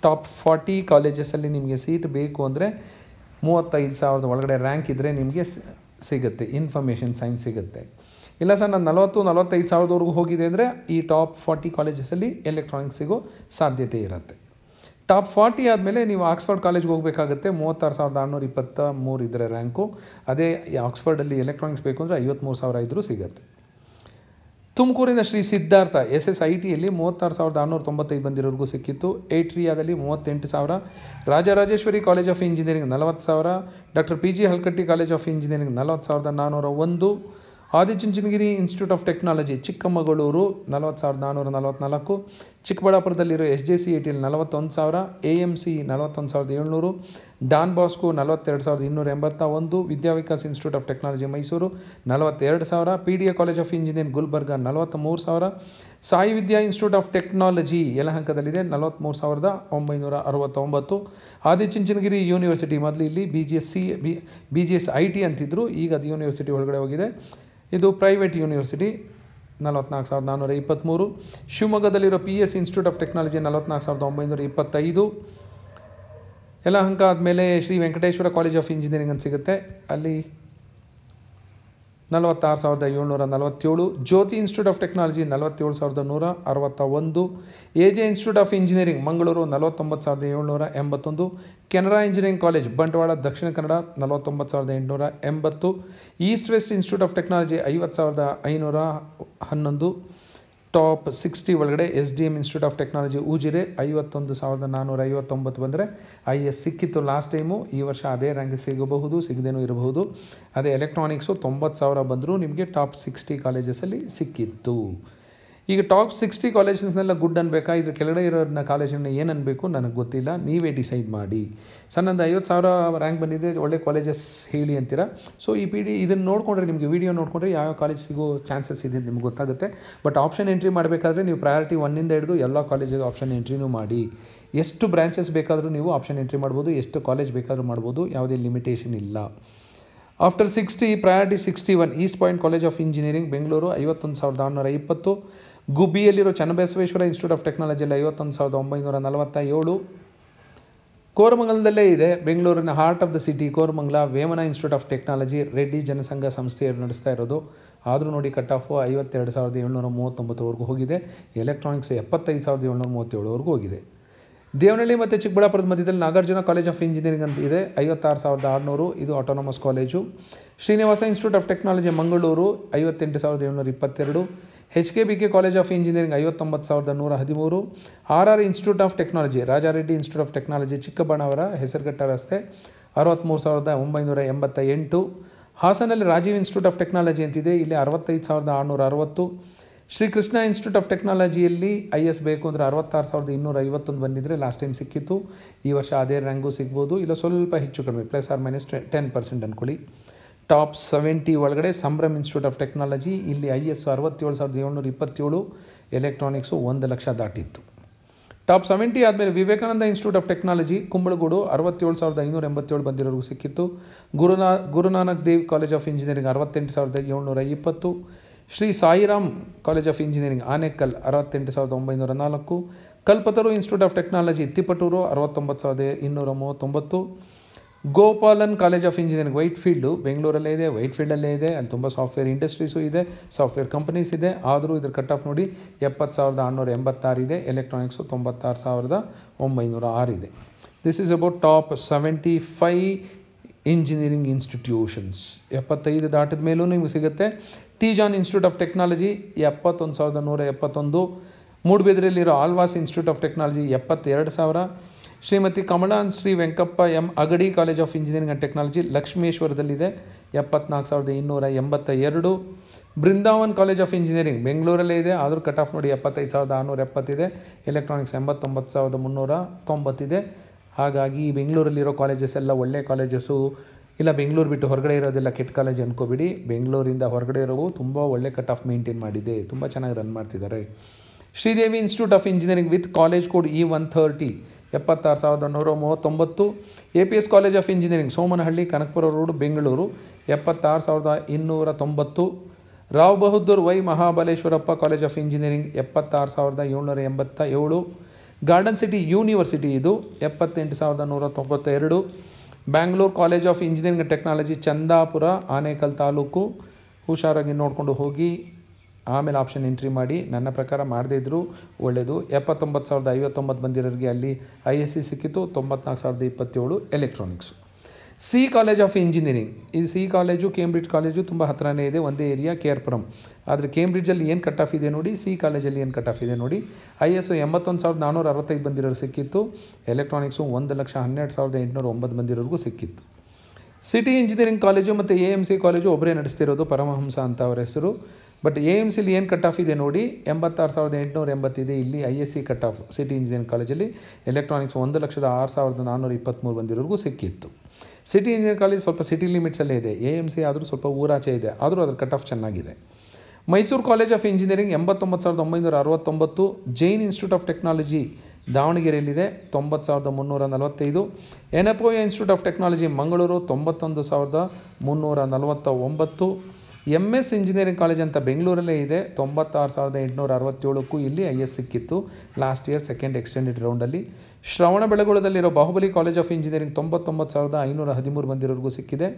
A: ಟಾಪ್ ಫಾರ್ಟಿ ಕಾಲೇಜಸಲ್ಲಿ ನಿಮಗೆ ಸೀಟ್ ಬೇಕು ಅಂದರೆ ಮೂವತ್ತೈದು ಸಾವಿರದ ಒಳಗಡೆ ರ್ಯಾಂಕ್ ಇದ್ದರೆ ನಿಮಗೆ ಸಿಗುತ್ತೆ ಇನ್ಫಾರ್ಮೇಷನ್ ಸೈನ್ಸ್ ಸಿಗುತ್ತೆ ಇಲ್ಲ ಸರ್ ನಾನು ನಲವತ್ತು ನಲವತ್ತೈದು ಸಾವಿರದವರೆಗೂ ಹೋಗಿದೆ ಅಂದರೆ ಈ ಟಾಪ್ ಫಾರ್ಟಿ ಕಾಲೇಜಸಲ್ಲಿ ಎಲೆಕ್ಟ್ರಾನಿಕ್ಸಿಗೂ ಸಾಧ್ಯತೆ ಇರುತ್ತೆ ಟಾಪ್ ಫಾರ್ಟಿ ಆದಮೇಲೆ ನೀವು ಆಕ್ಸ್ಫರ್ಡ್ ಕಾಲೇಜ್ಗೆ ಹೋಗಬೇಕಾಗುತ್ತೆ ಮೂವತ್ತಾರು ಸಾವಿರದ ಆರ್ನೂರ ಇಪ್ಪತ್ತ ಮೂರು ಇದ್ದರೆ ರ್ಯಾಂಕು ಅದೇ ಆಕ್ಸ್ಫರ್ಡಲ್ಲಿ ಎಲೆಕ್ಟ್ರಾನಿಕ್ಸ್ ಬೇಕು ಅಂದರೆ ಐವತ್ತ್ಮೂರು ಸಾವಿರ ಇದ್ದರೂ ಸಿಗುತ್ತೆ ತುಮಕೂರಿನ Shri Siddhartha S S I ಟಿಯಲ್ಲಿ ಮೂವತ್ತಾರು ಸಾವಿರದ ಆರುನೂರ ತೊಂಬತ್ತೈದು ಬಂದಿರೋರಿಗೂ ಸಿಕ್ಕಿತ್ತು ಏಟ್ರಿಯಾದಲ್ಲಿ ಮೂವತ್ತೆಂಟು ಸಾವಿರ ರಾಜರಾಜೇಶ್ವರಿ ಕಾಲೇಜ್ ಆಫ್ ಇಂಜಿನಿಯರಿಂಗ್ ನಲವತ್ತು ಸಾವಿರ doctor P G Halkatti college of engineering ನಲವತ್ತು ಸಾವಿರದ ನಾನ್ನೂರ ಒಂದು Adichunchanagiri institute of technology Chikkamagaluru ನಲವತ್ತು ಸಾವಿರದ ನಾನ್ನೂರ ನಲವತ್ತ್ನಾಲ್ಕು ಚಿಕ್ಕಬಳ್ಳಾಪುರದಲ್ಲಿರೋ ಎಸ್ ಜೆ ಸಿ ಐ ಟಿಲ್ ನಲವತ್ತೊಂದು ಸಾವಿರ ಎ ಎಮ್ ಸಿ ನಲವತ್ತೊಂದು ಸಾವಿರದ ಏಳ್ನೂರು ಡಾನ್ ಬಾಸ್ಕು ನಲವತ್ತೆರಡು ಸಾವಿರದ ಇನ್ನೂರ ಎಂಬತ್ತ ಒಂದು Vidyavikas institute of technology Mysuru ನಲವತ್ತೆರಡು ಸಾವಿರ P D A college of engineering Gulbarga ನಲವತ್ತ್ಮೂರು ಸಾವಿರ Sai Vidya institute of technology ಯಲಹಂಕದಲ್ಲಿದೆ ನಲವತ್ತ್ಮೂರು ಸಾವಿರದ ಒಂಬೈನೂರ ಅರವತ್ತೊಂಬತ್ತು ಆದಿಚುಂಚನಗಿರಿ ಯೂನಿವರ್ಸಿಟಿ ಮೊದಲು ಇಲ್ಲಿ B G S C B B G S I T ಅಂತಿದ್ದರು ಈಗ ಅದು ಯೂನಿವರ್ಸಿಟಿ ಒಳಗಡೆ ಹೋಗಿದೆ ಇದು ಪ್ರೈವೇಟ್ ಯೂನಿವರ್ಸಿಟಿ ನಲವತ್ನಾಲ್ಕು ಸಾವಿರದ ನಾನ್ನೂರ ಇಪ್ಪತ್ತ್ಮೂರು ಶಿವಮೊಗ್ಗದಲ್ಲಿರೋ P S institute of technology ನಲವತ್ನಾಲ್ಕು ಸಾವಿರದ ಒಂಬೈನೂರ ಇಪ್ಪತ್ತೈದು ಎಲ್ಲ ಯಲಹಂಕ ಆದಮೇಲೆ Shri Venkateshwara college of engineering ಅಂತ ಸಿಗುತ್ತೆ ಅಲ್ಲಿ ನಲವತ್ತಾರು ಸಾವಿರದ ಏಳ್ನೂರ ನಲವತ್ತೇಳು ಜ್ಯೋತಿ ಇನ್ಸ್ಟಿಟ್ಯೂಟ್ ಆಫ್ ಟೆಕ್ನಾಲಜಿ ನಲವತ್ತೇಳು ಸಾವಿರದ ನೂರ ಅರವತ್ತ ಒಂದು A J institute of engineering Mangaluru ನಲವತ್ತೊಂಬತ್ತು ಸಾವಿರದ ಏಳ್ನೂರ ಎಂಬತ್ತೊಂದು ಕೆನರಾ ಇಂಜಿನಿಯರಿಂಗ್ ಕಾಲೇಜ್ ಬಂಟ್ವಾಳ ದಕ್ಷಿಣ ಕನ್ನಡ ನಲವತ್ತೊಂಬತ್ತು ಸಾವಿರದ ಎಂಟುನೂರ ಎಂಬತ್ತು east west institute of technology ಐವತ್ತು ಸಾವಿರದ ಐನೂರ ಹನ್ನೊಂದು ಟಾಪ್ ಸಿಕ್ಸ್ಟಿ ಒಳಗಡೆ S D M institute of technology Ujire ಐವತ್ತೊಂದು ಸಾವಿರದ ನಾನ್ನೂರ ಐವತ್ತೊಂಬತ್ತು ಬಂದರೆ ಐ ಎಸ್ ಸಿಕ್ಕಿತ್ತು ಲಾಸ್ಟ್ ಟೈಮು ಈ ವರ್ಷ ಅದೇ ರ್ಯಾಂಕ್ ಸಿಗಬಹುದು ಸಿಗದೇನೂ ಇರಬಹುದು ಅದೇ ಎಲೆಕ್ಟ್ರಾನಿಕ್ಸು ತೊಂಬತ್ತು ಸಾವಿರ ಬಂದರೂ ನಿಮಗೆ ಟಾಪ್ ಸಿಕ್ಸ್ಟಿ ಕಾಲೇಜಸಲ್ಲಿ ಸಿಕ್ಕಿತ್ತು ಈಗ ಟಾಪ್ ಸಿಕ್ಸ್ಟಿ ಕಾಲೇಜಸ್ನೆಲ್ಲ ಗುಡ್ ಅನ್ಬೇಕಾ ಇದ್ರ ಕೆಳಗಡೆ ಇರೋರನ್ನ ಕಾಲೇಜನ್ನ ಏನು ಅನ್ಬೇಕು ನನಗೆ ಗೊತ್ತಿಲ್ಲ ನೀವೇ ಡಿಸೈಡ್ ಮಾಡಿ ಸರ್ ನಂದು ಐವತ್ತು ಸಾವಿರ ರ್ಯಾಂಕ್ ಬಂದಿದೆ ಒಳ್ಳೆ ಕಾಲೇಜಸ್ ಹೇಳಿ ಅಂತೀರಾ ಸೊ ಈ ಪಿ ಡಿ ಇದನ್ನು ನೋಡಿಕೊಂಡ್ರೆ ನಿಮಗೆ ವಿಡಿಯೋ ನೋಡಿಕೊಂಡ್ರೆ ಯಾವ ಕಾಲೇಜ್ ಸಿಗೋ ಚಾನ್ಸಸ್ ಇದೆ ಅಂತ ನಿಮ್ಗೆ ಗೊತ್ತಾಗುತ್ತೆ ಬಟ್ ಆಪ್ಷನ್ ಎಂಟ್ರಿ ಮಾಡಬೇಕಾದ್ರೆ ನೀವು ಪ್ರಯಾರಿಟಿ ಒನ್ನಿಂದ ಹಿಡಿದು ಎಲ್ಲ ಕಾಲೇಜಿಗೆ ಆಪ್ಷನ್ ಎಂಟ್ರಿನೂ ಮಾಡಿ ಎಷ್ಟು ಬ್ರಾಂಚಸ್ ಬೇಕಾದರೂ ನೀವು ಆಪ್ಷನ್ ಎಂಟ್ರಿ ಮಾಡ್ಬೋದು ಎಷ್ಟು ಕಾಲೇಜ್ ಬೇಕಾದರೂ ಮಾಡ್ಬೋದು ಯಾವುದೇ ಲಿಮಿಟೇಷನ್ ಇಲ್ಲ after sixty priority sixty one east point college of engineering Bengaluru ಐವತ್ತೊಂದು ಸಾವಿರದ ಆರುನೂರ ಇಪ್ಪತ್ತು ಗುಬ್ಬಿಯಲ್ಲಿರೋ ಚನ್ನಬಸವೇಶ್ವರ ಇನ್ಸ್ಟಿಟ್ಯೂಟ್ ಆಫ್ ಟೆಕ್ನಾಲಜಿಯಲ್ಲಿ ಐವತ್ತೊಂದು ಸಾವಿರದ ಒಂಬೈನೂರ ನಲವತ್ತ ಏಳು ಕೋರಮಂಗಲದಲ್ಲೇ ಇದೆ ಬೆಂಗಳೂರಿನ heart of the city Koramangala Vemana institute of technology Reddy Janasangha ಸಂಸ್ಥೆಯನ್ನು ನಡೆಸ್ತಾ ಇರೋದು ಆದರೂ ನೋಡಿ ಕಟ್ ಆಫು ಐವತ್ತೆರಡು ಸಾವಿರದ ಏಳ್ನೂರ ಮೂವತ್ತೊಂಬತ್ತರವರೆಗೂ ಹೋಗಿದೆ ಎಲೆಕ್ಟ್ರಾನಿಕ್ಸ್ ಎಪ್ಪತ್ತೈದು ಸಾವಿರದ ಏಳ್ನೂರ ಮೂವತ್ತೇಳುವರೆಗೂ ಹೋಗಿದೆ ದೇವನಹಳ್ಳಿ ಮತ್ತು ಚಿಕ್ಕಬಳ್ಳಾಪುರದ ಮಧ್ಯದಲ್ಲಿ ನಾಗಾರ್ಜುನ ಕಾಲೇಜ್ ಆಫ್ ಇಂಜಿನಿಯರಿಂಗ್ ಅಂತ ಇದೆ ಐವತ್ತಾರು ಸಾವಿರದ ಆರುನೂರು ಇದು autonomous college Srinivasa institute of technology Mangaluru ಐವತ್ತೆಂಟು ಸಾವಿರದ ಏಳ್ನೂರ ಇಪ್ಪತ್ತೆರಡು H K B K college of engineering ಐವತ್ತೊಂಬತ್ತು ಸಾವಿರದ ನೂರ ಹದಿಮೂರು R R institute of technology Rajareddy institute of technology Chikkabanavara Hesaraghatta ರಸ್ತೆ ಅರವತ್ತ್ಮೂರು ಸಾವಿರದ ಒಂಬೈನೂರ ಎಂಬತ್ತ ಎಂಟು ಹಾಸನಲ್ಲಿ ರಾಜೀವ್ ಇನ್ಸ್ಟಿಟ್ಯೂಟ್ ಆಫ್ ಟೆಕ್ನಾಲಜಿ ಅಂತಿದೆ ಇಲ್ಲಿ ಅರವತ್ತೈದು ಸಾವಿರದ ಆರುನೂರ ಅರವತ್ತು ಶ್ರೀಕೃಷ್ಣ ಇನ್ಸ್ಟಿಟ್ಯೂಟ್ ಆಫ್ ಟೆಕ್ನಾಲಜಿಯಲ್ಲಿ ಐ ಎಸ್ ಬೇಕು ಅಂದರೆ ಅರವತ್ತಾರು ಸಾವಿರದ ಇನ್ನೂರ ಐವತ್ತೊಂದು ಬಂದಿದ್ದರೆ ಲಾಸ್ಟ್ ಟೈಮ್ ಸಿಕ್ಕಿತ್ತು ಈ ವರ್ಷ ಅದೇ ರ್ಯಾಂಕು ಸಿಗ್ಬೋದು ಇಲ್ಲ ಸ್ವಲ್ಪ ಹೆಚ್ಚು ಕಡಿಮೆ plus or minus ten percent ಅಂದ್ಕೊಳ್ಳಿ ಟಾಪ್ ಸೆವೆಂಟಿ ಒಳಗಡೆ ಸಂಭ್ರಮ್ ಇನ್ಸ್ಟಿಟ್ಯೂಟ್ ಆಫ್ ಟೆಕ್ನಾಲಜಿ ಇಲ್ಲಿ ಐ ಎಸ್ ಅರವತ್ತೇಳು ಸಾವಿರದ ಏಳ್ನೂರ ಇಪ್ಪತ್ತೇಳು ಎಲೆಕ್ಟ್ರಾನಿಕ್ಸು ಒಂದು ಲಕ್ಷ ದಾಟಿತ್ತು ಟಾಪ್ ಸೆವೆಂಟಿ ಆದಮೇಲೆ Vivekananda institute of technology Kumbalagodu ಅರವತ್ತೇಳು ಸಾವಿರದ ಐನೂರ ಎಂಬತ್ತೇಳು ಬಂದಿರೋರಿಗೂ ಸಿಕ್ಕಿತ್ತು ಗುರುನಾ Gurunanak Dev college of engineering ಅರವತ್ತೆಂಟು ಸಾವಿರದ ಏಳ್ನೂರ ಇಪ್ಪತ್ತು Shri Sairam college of engineering Anekal ಅರವತ್ತೆಂಟು ಸಾವಿರದ ಒಂಬೈನೂರ ನಾಲ್ಕು Kalpataru institute of technology Tiptur ಅರವತ್ತೊಂಬತ್ತು ಸಾವಿರದ ಇನ್ನೂರ ಮೂವತ್ತೊಂಬತ್ತು Gopalan college of engineering Whitefield ಬೆಂಗಳೂರಲ್ಲೇ ಇದೆ ವೈಟ್ ಫೀಲ್ಡಲ್ಲೇ ಇದೆ ಅಲ್ಲಿ ತುಂಬ ಸಾಫ್ಟ್ವೇರ್ ಇಂಡಸ್ಟ್ರೀಸು ಇದೆ ಸಾಫ್ಟ್ವೇರ್ ಕಂಪ್ನೀಸ್ ಇದೆ ಆದರೂ ಇದ್ರ ಕಟ್ ಆಫ್ ನೋಡಿ ಎಪ್ಪತ್ತು ಸಾವಿರದ ಆರುನೂರ ಎಂಬತ್ತಾರು ಇದೆ ಎಲೆಕ್ಟ್ರಾನಿಕ್ಸು ತೊಂಬತ್ತಾರು ಸಾವಿರದ ಒಂಬೈನೂರ ಆರು ಇದೆ this is about top seventy five engineering institutions ಎಪ್ಪತ್ತೈದು ದಾಟಿದ ಮೇಲೂ ನಿಮಗೆ ಸಿಗುತ್ತೆ ಟೀಜಾನ್ ಇನ್ಸ್ಟಿಟ್ಯೂಟ್ ಆಫ್ ಟೆಕ್ನಾಲಜಿ ಎಪ್ಪತ್ತೊಂದು ಸಾವಿರದ ನೂರ ಎಪ್ಪತ್ತೊಂದು ಮೂಡುಬಿದ್ರೆಯಲ್ಲಿರೋ ಆಲ್ವಾಸ್ ಇನ್ಸ್ಟಿಟ್ಯೂಟ್ ಆಫ್ ಟೆಕ್ನಾಲಜಿ ಎಪ್ಪತ್ತೆರಡು ಸಾವಿರ ಶ್ರೀಮತಿ ಕಮಲಾನ್ Shri Venkappa M Agadi college of engineering and technology ಲಕ್ಷ್ಮೇಶ್ವರದಲ್ಲಿದೆ ಎಪ್ಪತ್ನಾಲ್ಕು ಸಾವಿರದ ಇನ್ನೂರ ಎಂಬತ್ತ ಎರಡು ಬೃಂದಾವನ್ ಕಾಲೇಜ್ ಆಫ್ ಇಂಜಿನಿಯರಿಂಗ್ ಬೆಂಗಳೂರಲ್ಲೇ ಇದೆ ಆದರೂ ಕಟ್ ಆಫ್ ನೋಡಿ ಎಪ್ಪತ್ತೈದು ಸಾವಿರದ ಆರುನೂರ ಎಪ್ಪತ್ತಿದೆ ಎಲೆಕ್ಟ್ರಾನಿಕ್ಸ್ ಎಂಬತ್ತೊಂಬತ್ತು ಸಾವಿರದ ಮುನ್ನೂರ ತೊಂಬತ್ತಿದೆ ಹಾಗಾಗಿ ಬೆಂಗಳೂರಲ್ಲಿರೋ ಕಾಲೇಜಸ್ ಎಲ್ಲ ಒಳ್ಳೆ ಕಾಲೇಜಸ್ಸು ಇಲ್ಲ ಬೆಂಗಳೂರು ಬಿಟ್ಟು ಹೊರಗಡೆ ಇರೋದೆಲ್ಲ ಕೆಟ್ಟ ಕಾಲೇಜ್ ಅಂದ್ಕೋಬಿಡಿ ಬೆಂಗಳೂರಿಂದ ಹೊರಗಡೆ ಇರೋವು ತುಂಬ ಒಳ್ಳೆ ಕಟ್ ಆಫ್ ಮೇಂಟೈನ್ ಮಾಡಿದೆ ತುಂಬ ಚೆನ್ನಾಗಿ ರನ್ ಮಾಡ್ತಿದ್ದಾರೆ Sridevi institute of engineering with college code E one thirty ಎಪ್ಪತ್ತಾರು ಸಾವಿರದ ನೂರ ಮೂವತ್ತೊಂಬತ್ತು A P S college of engineering Somanahalli Kanakapura road Bengaluru ಎಪ್ಪತ್ತಾರು ಸಾವಿರದ ಇನ್ನೂರ ತೊಂಬತ್ತು Rao Bahadur Y Mahabaleshwarappa college of engineering ಎಪ್ಪತ್ತಾರು ಸಾವಿರದ ಏಳ್ನೂರ ಎಂಬತ್ತ ಏಳು ಗಾರ್ಡನ್ ಸಿಟಿ ಯೂನಿವರ್ಸಿಟಿ ಇದು ಎಪ್ಪತ್ತೆಂಟು ಸಾವಿರದ ನೂರ ತೊಂಬತ್ತೆರಡು Bangalore college of engineering technology Chandapura Anekal taluk ಹುಷಾರಾಗಿ ನೋಡಿಕೊಂಡು ಹೋಗಿ ಆಮೇಲೆ ಆಪ್ಷನ್ ಎಂಟ್ರಿ ಮಾಡಿ ನನ್ನ ಪ್ರಕಾರ ಮಾಡದೇ ಇದ್ದರೂ ಒಳ್ಳೆಯದು ಎಪ್ಪತ್ತೊಂಬತ್ತು ಸಾವಿರದ ಐವತ್ತೊಂಬತ್ತು ಬಂದಿರೋರಿಗೆ ಅಲ್ಲಿ ಐ ಎಸ್ ಸಿ ಸಿಕ್ಕಿತ್ತು ತೊಂಬತ್ನಾಲ್ಕು ಸಾವಿರದ ಇಪ್ಪತ್ತೇಳು electronics C college of engineering E C college Cambridge college ತುಂಬ ಹತ್ತಿರನೇ ಇದೆ ಒಂದೇ ಏರಿಯಾ ಕೇರ್ಪುರಂ ಆದರೆ ಕೇಂಬ್ರಿಡ್ಜಲ್ಲಿ ಏನು ಕಟ್ ಆಫ್ ಇದೆ ನೋಡಿ ಸಿ ಕಾಲೇಜಲ್ಲಿ ಏನು ಕಟ್ ಆಫ್ ಇದೆ ನೋಡಿ ಐ ಎಸ್ ಎಂಬತ್ತೊಂದು ಸಾವಿರದ ನಾನ್ನೂರ ಅರವತ್ತೈದು ಬಂದಿರೋರು ಸಿಕ್ಕಿತ್ತು ಎಲೆಕ್ಟ್ರಾನಿಕ್ಸು ಒಂದು ಲಕ್ಷ ಹನ್ನೆರಡು ಸಾವಿರದ ಎಂಟುನೂರ ಒಂಬತ್ತು ಬಂದಿರೋರಿಗೂ ಸಿಕ್ಕಿತ್ತು ಸಿಟಿ ಇಂಜಿನಿಯರಿಂಗ್ ಕಾಲೇಜು ಮತ್ತು ಎ ಎಮ್ ಸಿ ಕಾಲೇಜು ಒಬ್ಬರೇ ನಡೆಸ್ತಿರೋದು ಪರಮಹಂಸ ಅಂತ ಅವರ ಹೆಸರು ಬಟ್ ಎ ಎಮ್ ಸಿಲಿ ಏನು ಕಟ್ ಆಫ್ ಇದೆ ನೋಡಿ ಎಂಬತ್ತಾರು ಸಾವಿರದ ಎಂಟುನೂರ ಎಂಬತ್ತಿದೆ ಇಲ್ಲಿ I S C cut off city engineering ಕಾಲೇಜಲ್ಲಿ ಎಲೆಕ್ಟ್ರಾನಿಕ್ಸ್ ಒಂದು ಲಕ್ಷದ ಆರು ಸಾವಿರದ ನಾನ್ನೂರ ಇಪ್ಪತ್ತ್ಮೂರು ಬಂದಿರೋರಿಗೂ ಸಿಕ್ಕಿತ್ತು ಸಿಟಿ ಇಂಜಿನಿಯರಿಂಗ್ ಕಾಲೇಜ್ ಸ್ವಲ್ಪ ಸಿಟಿ ಲಿಮಿಟ್ಸಲ್ಲೇ ಇದೆ ಎ ಎಮ್ ಸಿ ಆದರೂ ಸ್ವಲ್ಪ ಊರಾಚೆ ಇದೆ ಆದರೂ ಅದರ ಕಟ್ ಆಫ್ ಚೆನ್ನಾಗಿದೆ ಮೈಸೂರು ಕಾಲೇಜ್ ಆಫ್ ಇಂಜಿನಿಯರಿಂಗ್ ಎಂಬತ್ತೊಂಬತ್ತು ಸಾವಿರದ ಒಂಬೈನೂರ ಅರವತ್ತೊಂಬತ್ತು ಜೈನ್ ಇನ್ಸ್ಟಿಟ್ಯೂಟ್ ಆಫ್ ಟೆಕ್ನಾಲಜಿ ದಾವಣಗೆರೆಯಲ್ಲಿದೆ ತೊಂಬತ್ತು ಸಾವಿರದ ಮುನ್ನೂರ ನಲವತ್ತೈದು Yenepoya institute of technology Mangaluru ತೊಂಬತ್ತೊಂದು ಸಾವಿರದ ಮುನ್ನೂರ ನಲವತ್ತ ಒಂಬತ್ತು ಎಮ್ ಎಸ್ ಇಂಜಿನಿಯರಿಂಗ್ ಕಾಲೇಜ್ ಅಂತ ಬೆಂಗಳೂರಲ್ಲೇ ಇದೆ ತೊಂಬತ್ತಾರು ಸಾವಿರದ ಎಂಟುನೂರ ಅರವತ್ತೇಳಕ್ಕೂ ಇಲ್ಲಿ ಐ ಎಸ್ ಸಿಕ್ಕಿತ್ತು ಲಾಸ್ಟ್ ಇಯರ್ ಸೆಕೆಂಡ್ ಎಕ್ಸ್ಟೆಂಡೆಡ್ ರೌಂಡಲ್ಲಿ ಶ್ರವಣ ಬೆಳಗೊಳದಲ್ಲಿರೋ ಬಾಹುಬಲಿ ಕಾಲೇಜ್ ಆಫ್ ಇಂಜಿನಿಯರಿಂಗ್ ತೊಂಬತ್ತೊಂಬತ್ತು ಸಾವಿರದ ಐನೂರ ಹದಿಮೂರು ಮಂದಿರೋರಿಗೂ ಸಿಕ್ಕಿದೆ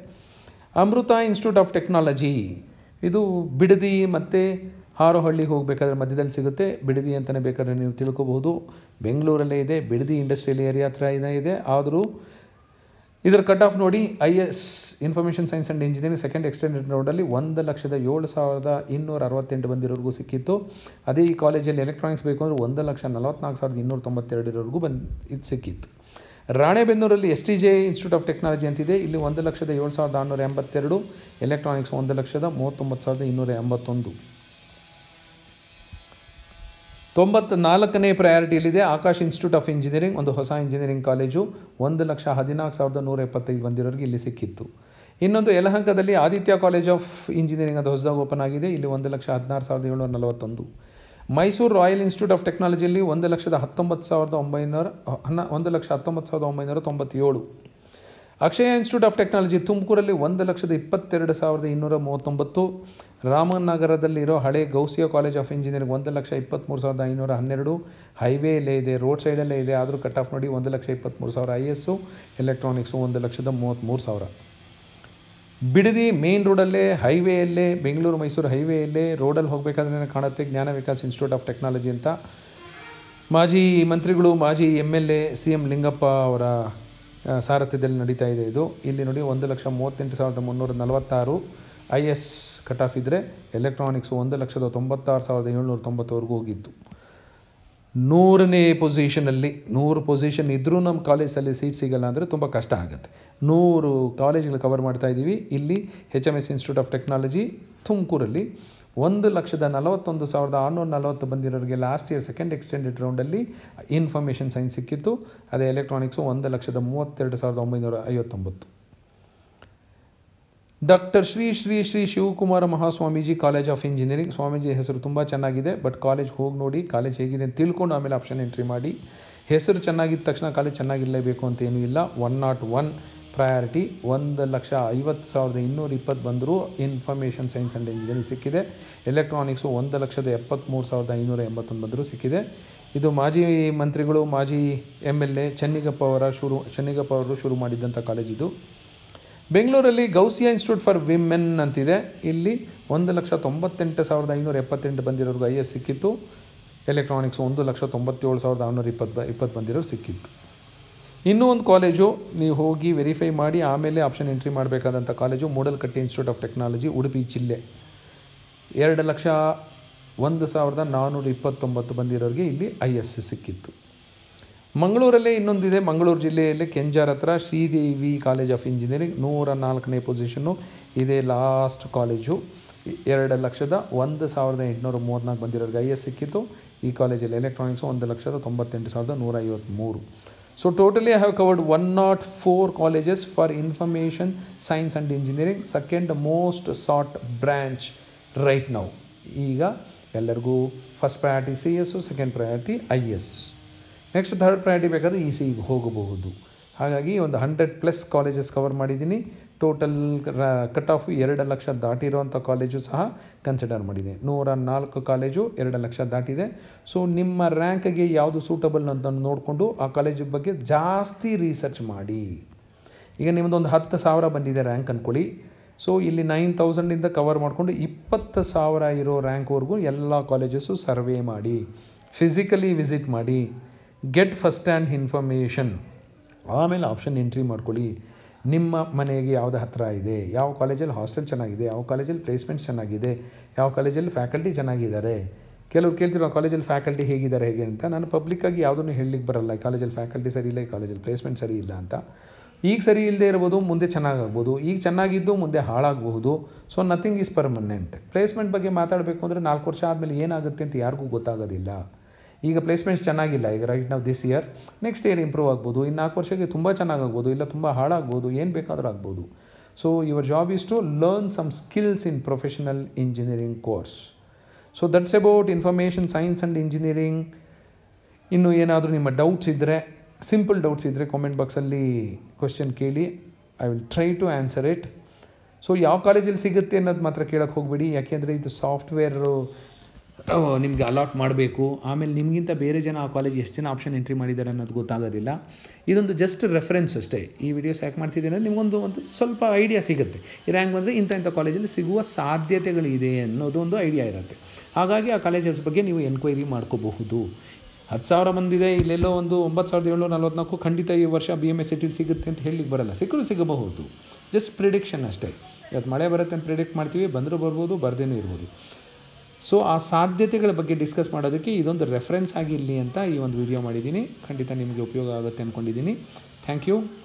A: ಅಮೃತ ಇನ್ಸ್ಟಿಟ್ಯೂಟ್ ಆಫ್ ಟೆಕ್ನಾಲಜಿ ಇದು ಬಿಡದಿ ಮತ್ತು ಹಾರೋಹಳ್ಳಿಗೆ ಹೋಗಬೇಕಾದ್ರೆ ಮಧ್ಯದಲ್ಲಿ ಸಿಗುತ್ತೆ ಬಿಡದಿ ಅಂತಲೇ ಬೇಕಾದ್ರೆ ನೀವು ತಿಳ್ಕೊಬೋದು ಬೆಂಗಳೂರಲ್ಲೇ ಇದೆ ಬಿಡದಿ ಇಂಡಸ್ಟ್ರಿಯಲ್ ಏರಿಯಾ ಹತ್ರ ಇದೆ ಆದರೂ ಇದರ ಕಟ್ ಆಫ್ ನೋಡಿ I S information science and engineering second extended ರೋಡಲ್ಲಿ ಒಂದು ಲಕ್ಷದ ಏಳು ಸಾವಿರದ ಇನ್ನೂರ ಅರವತ್ತೆಂಟು ಬಂದಿರೋರಿಗೂ ಸಿಕ್ಕಿತ್ತು ಅದೇ ಈ ಕಾಲೇಜಲ್ಲಿ ಎಲೆಕ್ಟ್ರಾನಿಕ್ಸ್ ಬೇಕು ಅಂದರೆ ಒಂದು ಲಕ್ಷ ನಲವತ್ನಾಲ್ಕು ಸಾವಿರದ ಇನ್ನೂರ ತೊಂಬತ್ತೆರಡರವರೆಗೂ ಬಂದು ಇದು ಸಿಕ್ಕಿತ್ತು ರಾಣೆಬೆನ್ನೂರಲ್ಲಿ S T J institute of technology ಅಂತಿದೆ ಇಲ್ಲಿ ಒಂದು ಲಕ್ಷದ ಏಳು ಸಾವಿರದ ಆರುನೂರ ಎಂಬತ್ತೆರಡು ಎಲೆಕ್ಟ್ರಾನಿಕ್ಸ್ ಒಂದು ಲಕ್ಷದ ಮೂವತ್ತೊಂಬತ್ತು ಸಾವಿರದ ಇನ್ನೂರ ಎಂಬತ್ತೊಂದು ತೊಂಬತ್ತ ನಾಲ್ಕನೇ ಪ್ರಯಾರಿಟಿಯಲ್ಲಿದೆ ಆಕಾಶ್ ಇನ್ಸ್ಟಿಟ್ಯೂಟ್ ಆಫ್ ಇಂಜಿನಿಯರಿಂಗ್ ಒಂದು ಹೊಸ ಇಂಜಿನಿಯರಿಂಗ್ ಕಾಲೇಜು ಒಂದು ಲಕ್ಷ ಹದಿನಾಲ್ಕು ಸಾವಿರದ ನೂರ ಎಪ್ಪತ್ತೈದು ಬಂದಿರೋರಿಗೆ ಇಲ್ಲಿ ಸಿಕ್ಕಿತ್ತು ಇನ್ನೊಂದು ಯಲಹಂಕದಲ್ಲಿ ಆದಿತ್ಯ ಕಾಲೇಜ್ ಆಫ್ ಇಂಜಿನಿಯರಿಂಗ್ ಅದು ಹೊಸದಾಗಿ ಓಪನ್ ಆಗಿದೆ ಇಲ್ಲಿ ಒಂದು ಲಕ್ಷ ಹದಿನಾರು ಸಾವಿರದ ಏಳ್ನೂರ ನಲವತ್ತೊಂದು ಮೈಸೂರು ರಾಯಲ್ ಇನ್ಸ್ಟಿಟ್ಯೂಟ್ ಆಫ್ ಟೆಕ್ನಾಲಜಿಯಲ್ಲಿ ಒಂದು ಲಕ್ಷದ ಹತ್ತೊಂಬತ್ತು ಸಾವಿರದ ಒಂಬೈನೂರ ಹನ್ನ ಒಂದು ಲಕ್ಷ ಹತ್ತೊಂಬತ್ತು ಸಾವಿರದ ಒಂಬೈನೂರ ತೊಂಬತ್ತೇಳು ಅಕ್ಷಯ ಇನ್ಸ್ಟಿಟ್ಯೂಟ್ ಆಫ್ ಟೆಕ್ನಾಲಜಿ ತುಮಕೂರಲ್ಲಿ ಒಂದು ಲಕ್ಷದ ಇಪ್ಪತ್ತೆರಡು ಸಾವಿರದ ಇನ್ನೂರ ಮೂವತ್ತೊಂಬತ್ತು ರಾಮನಗರದಲ್ಲಿರೋ ಹಳೆ ಗೌಸಿಯ ಕಾಲೇಜ್ ಆಫ್ ಇಂಜಿನಿಯರಿಂಗ್ ಒಂದು ಲಕ್ಷ ಇಪ್ಪತ್ತ್ಮೂರು ಸಾವಿರದ ಐನೂರ ಹನ್ನೆರಡು ಹೈವೇಯಲ್ಲೇ ಇದೆ ರೋಡ್ ಸೈಡಲ್ಲೇ ಇದೆ ಆದರೂ ಕಟ್ ಆಫ್ ನೋಡಿ ಒಂದು ಲಕ್ಷ ಇಪ್ಪತ್ತ್ಮೂರು ಸಾವಿರ ಐ ಎಸ್ಸು ಎಲೆಕ್ಟ್ರಾನಿಕ್ಸು ಒಂದು ಲಕ್ಷದ ಮೂವತ್ತ್ಮೂರು ಸಾವಿರ ಬಿಡದಿ ಮೇನ್ ರೋಡಲ್ಲೇ ಹೈವೇಯಲ್ಲೇ ಬೆಂಗಳೂರು ಮೈಸೂರು ಹೈವೇಯಲ್ಲೇ ರೋಡಲ್ಲಿ ಹೋಗಬೇಕಾದ್ರೆ ಕಾಣುತ್ತೆ ಜ್ಞಾನ ವಿಕಾಸ್ ಇನ್ಸ್ಟಿಟ್ಯೂಟ್ ಆಫ್ ಟೆಕ್ನಾಲಜಿ ಅಂತ ಮಾಜಿ ಮಂತ್ರಿಗಳು ಮಾಜಿ M L A C M Lingappa ಅವರ ಸಾರಥ್ಯದಲ್ಲಿ ನಡೀತಾ ಇದೆ ಇದು ಇಲ್ಲಿ ನೋಡಿ ಒಂದು ಲಕ್ಷ ಮೂವತ್ತೆಂಟು ಸಾವಿರದ ಮುನ್ನೂರ ನಲವತ್ತಾರು ಐ ಎಸ್ ಕಟ್ ಆಫ್ ಇದ್ದರೆ ಎಲೆಕ್ಟ್ರಾನಿಕ್ಸು ಒಂದು ಲಕ್ಷದ ತೊಂಬತ್ತಾರು ಸಾವಿರದ ಏಳ್ನೂರ ತೊಂಬತ್ತವರೆಗೂ ಹೋಗಿತ್ತು ನೂರನೇ ಪೊಸಿಷನಲ್ಲಿ ನೂರು ಪೊಸಿಷನ್ ಇದ್ದರೂ ನಮ್ಮ ಕಾಲೇಜಲ್ಲಿ ಸೀಟ್ ಸಿಗಲ್ಲ ಅಂದರೆ ತುಂಬ ಕಷ್ಟ ಆಗುತ್ತೆ ನೂರು ಕಾಲೇಜ್ಗಳು ಕವರ್ ಮಾಡ್ತಾ ಇದ್ದೀವಿ ಇಲ್ಲಿ H M S institute of technology ತುಮಕೂರಲ್ಲಿ ಒಂದು ಲಕ್ಷದ ನಲವತ್ತೊಂದು ಸಾವಿರದ ಆರುನೂರ ನಲವತ್ತು ಬಂದಿರೋರಿಗೆ ಲಾಸ್ಟ್ ಇಯರ್ ಸೆಕೆಂಡ್ ಎಕ್ಸ್ಟೆಂಡೆಡ್ ರೌಂಡಲ್ಲಿ ಇನ್ಫಾರ್ಮೇಷನ್ ಸೈನ್ಸ್ ಸಿಕ್ಕಿತ್ತು ಅದೇ ಎಲೆಕ್ಟ್ರಾನಿಕ್ಸು ಒಂದು ಲಕ್ಷದ ಮೂವತ್ತೆರಡು ಸಾವಿರದ ಒಂಬೈನೂರ ಐವತ್ತೊಂಬತ್ತು doctor Shri Shri Shri Shivakumara Mahaswamiji college of engineering Swamiji ಹೆಸರು ತುಂಬ ಚೆನ್ನಾಗಿದೆ ಬಟ್ ಕಾಲೇಜ್ ಹೋಗಿ ನೋಡಿ ಕಾಲೇಜ್ ಹೇಗಿದೆ ಅಂತ ತಿಳ್ಕೊಂಡು ಆಮೇಲೆ ಆಪ್ಷನ್ ಎಂಟ್ರಿ ಮಾಡಿ ಹೆಸರು ಚೆನ್ನಾಗಿದ್ದ ತಕ್ಷಣ ಕಾಲೇಜ್ ಚೆನ್ನಾಗಿರಲೇಬೇಕು ಅಂತ ಏನೂ ಇಲ್ಲ ಒನ್ ನಾಟ್ ಒನ್ ಪ್ರಯಾರಿಟಿ ಒಂದು ಲಕ್ಷ ಐವತ್ತು ಸಾವಿರದ ಇನ್ನೂರ ಇಪ್ಪತ್ತು ಬಂದರೂ ಇನ್ಫಾರ್ಮೇಷನ್ ಸೈನ್ಸ್ ಆ್ಯಂಡ್ ಇಂಜಿನಿಯರಿಂಗ್ ಸಿಕ್ಕಿದೆ ಎಲೆಕ್ಟ್ರಾನಿಕ್ಸು ಒಂದು ಲಕ್ಷದ ಎಪ್ಪತ್ತ್ಮೂರು ಸಾವಿರದ ಐನೂರ ಎಂಬತ್ತೊಂದು ಬಂದರೂ ಸಿಕ್ಕಿದೆ ಇದು ಮಾಜಿ ಮಂತ್ರಿಗಳು ಮಾಜಿ ಎಮ್ ಎಲ್ ಎ ಚೆನ್ನಿಗಪ್ಪ ಅವರ ಶುರು ಚೆನ್ನಿಗಪ್ಪ ಅವರು ಶುರು ಮಾಡಿದ್ದಂಥ ಕಾಲೇಜಿದು ಬೆಂಗಳೂರಲ್ಲಿ ಗೌಸಿಯಾ ಇನ್ಸ್ಟಿಟ್ಯೂಟ್ ಫಾರ್ ವಿಮೆನ್ ಅಂತಿದೆ ಇಲ್ಲಿ ಒಂದು ಲಕ್ಷ ತೊಂಬತ್ತೆಂಟು ಸಾವಿರದ ಐನೂರ ಎಪ್ಪತ್ತೆಂಟು ಬಂದಿರೋರಿಗೆ ಐ ಎಸ್ ಸಿಕ್ಕಿತ್ತು ಎಲೆಕ್ಟ್ರಾನಿಕ್ಸ್ ಒಂದು ಲಕ್ಷ ತೊಂಬತ್ತೇಳು ಸಾವಿರದ ಆರುನೂರ ಇಪ್ಪತ್ತು ಇಪ್ಪತ್ತು ಬಂದಿರೋರು ಸಿಕ್ಕಿತ್ತು ಇನ್ನೂ ಒಂದು ಕಾಲೇಜು ನೀವು ಹೋಗಿ ವೆರಿಫೈ ಮಾಡಿ ಆಮೇಲೆ ಆಪ್ಷನ್ ಎಂಟ್ರಿ ಮಾಡಬೇಕಾದಂಥ college Moodlakatte institute of technology Udupi ಜಿಲ್ಲೆ ಎರಡು ಲಕ್ಷ ಒಂದು ಸಾವಿರದ ನಾನ್ನೂರ ಇಪ್ಪತ್ತೊಂಬತ್ತು ಬಂದಿರೋರಿಗೆ ಇಲ್ಲಿ ಐ ಎಸ್ ಸಿಕ್ಕಿತ್ತು ಮಂಗಳೂರಲ್ಲೇ ಇನ್ನೊಂದಿದೆ ಮಂಗಳೂರು ಜಿಲ್ಲೆಯಲ್ಲಿ ಕೆಂಜಾರ್ ಹತ್ರ ಶ್ರೀದೇವಿ ಕಾಲೇಜ್ ಆಫ್ ಇಂಜಿನಿಯರಿಂಗ್ ನೂರ ನಾಲ್ಕನೇ ಪೊಸಿಷನ್ನು ಇದೇ ಲಾಸ್ಟ್ ಕಾಲೇಜು ಎರಡು ಲಕ್ಷದ ಒಂದು ಸಾವಿರದ ಎಂಟುನೂರ ಮೂವತ್ತ್ನಾಲ್ಕು ಬಂದಿರೋರಿಗೆ ಐ ಎಸ್ ಸಿಕ್ಕಿತ್ತು ಈ ಕಾಲೇಜಲ್ಲಿ ಎಲೆಕ್ಟ್ರಾನಿಕ್ಸು ಒಂದು ಲಕ್ಷದ ತೊಂಬತ್ತೆಂಟು ಸಾವಿರದ ನೂರ ಐವತ್ತ್ಮೂರು so totally I have covered one nought four colleges for information science and engineering second most sought branch right now ಈಗ ಎಲ್ಲರಿಗೂ first priority C S second priority I S next third priority ಬೇಕಾದ್ರೆ E e C e ಹೋಗಬಹುದು ಹಾಗಾಗಿ ಒಂದು hundred plus colleges cover ಮಾಡಿದ್ದೀನಿ total cut off ಎರಡು ಲಕ್ಷ ದಾಟಿರುವಂಥ college ಸಹ ಕನ್ಸಿಡರ್ ಮಾಡಿದೆ ನೂರ ನಾಲ್ಕು ಕಾಲೇಜು ಎರಡು ಲಕ್ಷ ದಾಟಿದೆ ಸೊ ನಿಮ್ಮ ರ್ಯಾಂಕ್ಗೆ ಯಾವುದು ಸೂಟಬಲ್ ಅಂತ ನೋಡಿಕೊಂಡು ಆ ಕಾಲೇಜು ಬಗ್ಗೆ ಜಾಸ್ತಿ ರಿಸರ್ಚ್ ಮಾಡಿ ಈಗ ನಿಮ್ಮದು ಒಂದು ಹತ್ತು ಸಾವಿರ ಬಂದಿದೆ ರ್ಯಾಂಕ್ ಅಂದ್ಕೊಳ್ಳಿ ಸೊ ಇಲ್ಲಿ ನೈನ್ ತೌಸಂಡಿಂದ ಕವರ್ ಮಾಡಿಕೊಂಡು ಇಪ್ಪತ್ತು ಸಾವಿರ ಇರೋ ರ್ಯಾಂಕ್ವರೆಗೂ ಎಲ್ಲ ಕಾಲೇಜಸ್ಸು ಸರ್ವೆ ಮಾಡಿ ಫಿಸಿಕಲಿ ವಿಸಿಟ್ ಮಾಡಿ ಗೆಟ್ ಫಸ್ಟ್ ಹ್ಯಾಂಡ್ ಇನ್ಫಾರ್ಮೇಷನ್ ಆಮೇಲೆ ಆಪ್ಷನ್ ಎಂಟ್ರಿ ಮಾಡ್ಕೊಳ್ಳಿ ನಿಮ್ಮ ಮನೆಗೆ ಯಾವುದು ಹತ್ತಿರ ಇದೆ ಯಾವ ಕಾಲೇಜಲ್ಲಿ ಹಾಸ್ಟೆಲ್ ಚೆನ್ನಾಗಿದೆ ಯಾವ ಕಾಲೇಜಲ್ಲಿ ಪ್ಲೇಸ್ಮೆಂಟ್ಸ್ ಚೆನ್ನಾಗಿದೆ ಯಾವ ಕಾಲೇಜಲ್ಲಿ ಫ್ಯಾಕಲ್ಟಿ ಚೆನ್ನಾಗಿದ್ದಾರೆ ಕೆಲವ್ರು ಕೇಳ್ತಿರೋ ಆ ಕಾಲೇಜಲ್ಲಿ ಫ್ಯಾಕಲ್ಟಿ ಹೇಗಿದ್ದಾರೆ ಹೇಗೆ ಅಂತ ನಾನು ಪಬ್ಲಿಕ್ಕಾಗಿ ಯಾವುದನ್ನು ಹೇಳಲಿಕ್ಕೆ ಬರಲ್ಲ ಕಾಲೇಜಲ್ಲಿ ಫ್ಯಾಕಲ್ಟಿ ಸರಿ ಇಲ್ಲ ಈ ಕಾಲೇಜಲ್ಲಿ ಪ್ಲೇಸ್ಮೆಂಟ್ ಸರಿ ಇಲ್ಲ ಅಂತ ಈಗ ಸರಿ ಇಲ್ಲದೆ ಇರ್ಬೋದು ಮುಂದೆ ಚೆನ್ನಾಗಾಗ್ಬೋದು ಈಗ ಚೆನ್ನಾಗಿದ್ದು ಮುಂದೆ ಹಾಳಾಗಬಹುದು so nothing is permanent placement ಬಗ್ಗೆ ಮಾತಾಡಬೇಕು ಅಂದರೆ ನಾಲ್ಕು ವರ್ಷ ಆದಮೇಲೆ ಏನಾಗುತ್ತೆ ಅಂತ ಯಾರಿಗೂ ಗೊತ್ತಾಗೋದಿಲ್ಲ ಈಗ ಪ್ಲೇಸ್ಮೆಂಟ್ಸ್ ಚೆನ್ನಾಗಿಲ್ಲ ಈಗ ರೈಟ್ ನಾವು this year next year improve ಆಗ್ಬೋದು ಇನ್ನು ನಾಲ್ಕು ವರ್ಷಕ್ಕೆ ತುಂಬ ಚೆನ್ನಾಗಾಗ್ಬೋದು ಇಲ್ಲ ತುಂಬ ಹಾಳಾಗ್ಬೋದು ಏನು ಬೇಕಾದರೂ ಆಗ್ಬೋದು so your job is to learn some skills in professional engineering course so that's about information science and engineering ಇನ್ನು ಏನಾದರೂ ನಿಮ್ಮ ಡೌಟ್ಸ್ ಇದ್ದರೆ ಸಿಂಪಲ್ ಡೌಟ್ಸ್ ಇದ್ದರೆ ಕಾಮೆಂಟ್ ಬಾಕ್ಸಲ್ಲಿ ಕ್ವಶನ್ ಕೇಳಿ I will try to answer it so ಯಾವ ಕಾಲೇಜಲ್ಲಿ ಸಿಗುತ್ತೆ ಅನ್ನೋದು ಮಾತ್ರ ಕೇಳೋಕ್ಕೆ ಹೋಗಬೇಡಿ ಯಾಕೆಂದರೆ ಇದು ಸಾಫ್ಟ್ವೇರು ನಿಮಗೆ ಅಲಾಟ್ ಮಾಡಬೇಕು ಆಮೇಲೆ ನಿಮಗಿಂತ ಬೇರೆ ಜನ ಆ ಕಾಲೇಜ್ ಎಷ್ಟು ಜನ ಆಪ್ಷನ್ ಎಂಟ್ರಿ ಮಾಡಿದ್ದಾರೆ ಅನ್ನೋದು ಗೊತ್ತಾಗೋದಿಲ್ಲ ಇದೊಂದು ಜಸ್ಟ್ ರೆಫರೆನ್ಸ್ ಅಷ್ಟೇ ಈ ವಿಡಿಯೋಸ್ ಸ್ಯಾಕ್ ಮಾಡ್ತಿದ್ದೀನಿ ಅಂದರೆ ನಿಮಗೊಂದು ಒಂದು ಸ್ವಲ್ಪ ಐಡಿಯಾ ಸಿಗುತ್ತೆ ಈ ರ್ಯಾಂಕ್ ಬಂದರೆ ಇಂಥ ಇಂಥ ಕಾಲೇಜಲ್ಲಿ ಸಿಗುವ ಸಾಧ್ಯತೆಗಳಿದೆ ಅನ್ನೋದು ಒಂದು ಐಡಿಯಾ ಇರುತ್ತೆ ಹಾಗಾಗಿ ಆ ಕಾಲೇಜಸ್ ಬಗ್ಗೆ ನೀವು ಎನ್ಕ್ವೈರಿ ಮಾಡ್ಕೋಬಹುದು ಹತ್ತು ಸಾವಿರ ಬಂದಿದೆ ಇಲ್ಲೆಲ್ಲೋ ಒಂದು ಒಂಬತ್ತು ಸಾವಿರದ ಏಳ್ನೂರ ನಲ್ವತ್ನಾಲ್ಕು ಖಂಡಿತ ಈ ವರ್ಷ ಬಿ ಎಮ್ ಎಸ್ ಸಿಟಿಲಿ ಸಿಗುತ್ತೆ ಅಂತ ಹೇಳಲಿಕ್ಕೆ ಬರಲ್ಲ ಸಿಕ್ಕರೂ ಸಿಗಬಹುದು ಜಸ್ಟ್ ಪ್ರಿಡಿಕ್ಷನ್ ಅಷ್ಟೇ ಇವತ್ತು ಮಳೆ ಬರುತ್ತೆ ಅಂತ ಪ್ರಿಡಿಕ್ಟ್ ಮಾಡ್ತೀವಿ ಬಂದರೂ ಬರ್ಬೋದು ಬರದೇನೂ ಇರ್ಬೋದು ಸೊ ಆ ಸಾಧ್ಯತೆಗಳ ಬಗ್ಗೆ ಡಿಸ್ಕಸ್ ಮಾಡೋದಕ್ಕೆ ಇದೊಂದು ರೆಫರೆನ್ಸ್ ಆಗಿರಲಿ ಅಂತ ಈ ಒಂದು ವಿಡಿಯೋ ಮಾಡಿದ್ದೀನಿ ಖಂಡಿತ ನಿಮಗೆ ಉಪಯೋಗ ಆಗುತ್ತೆ ಅಂದ್ಕೊಂಡಿದ್ದೀನಿ ಥ್ಯಾಂಕ್ ಯು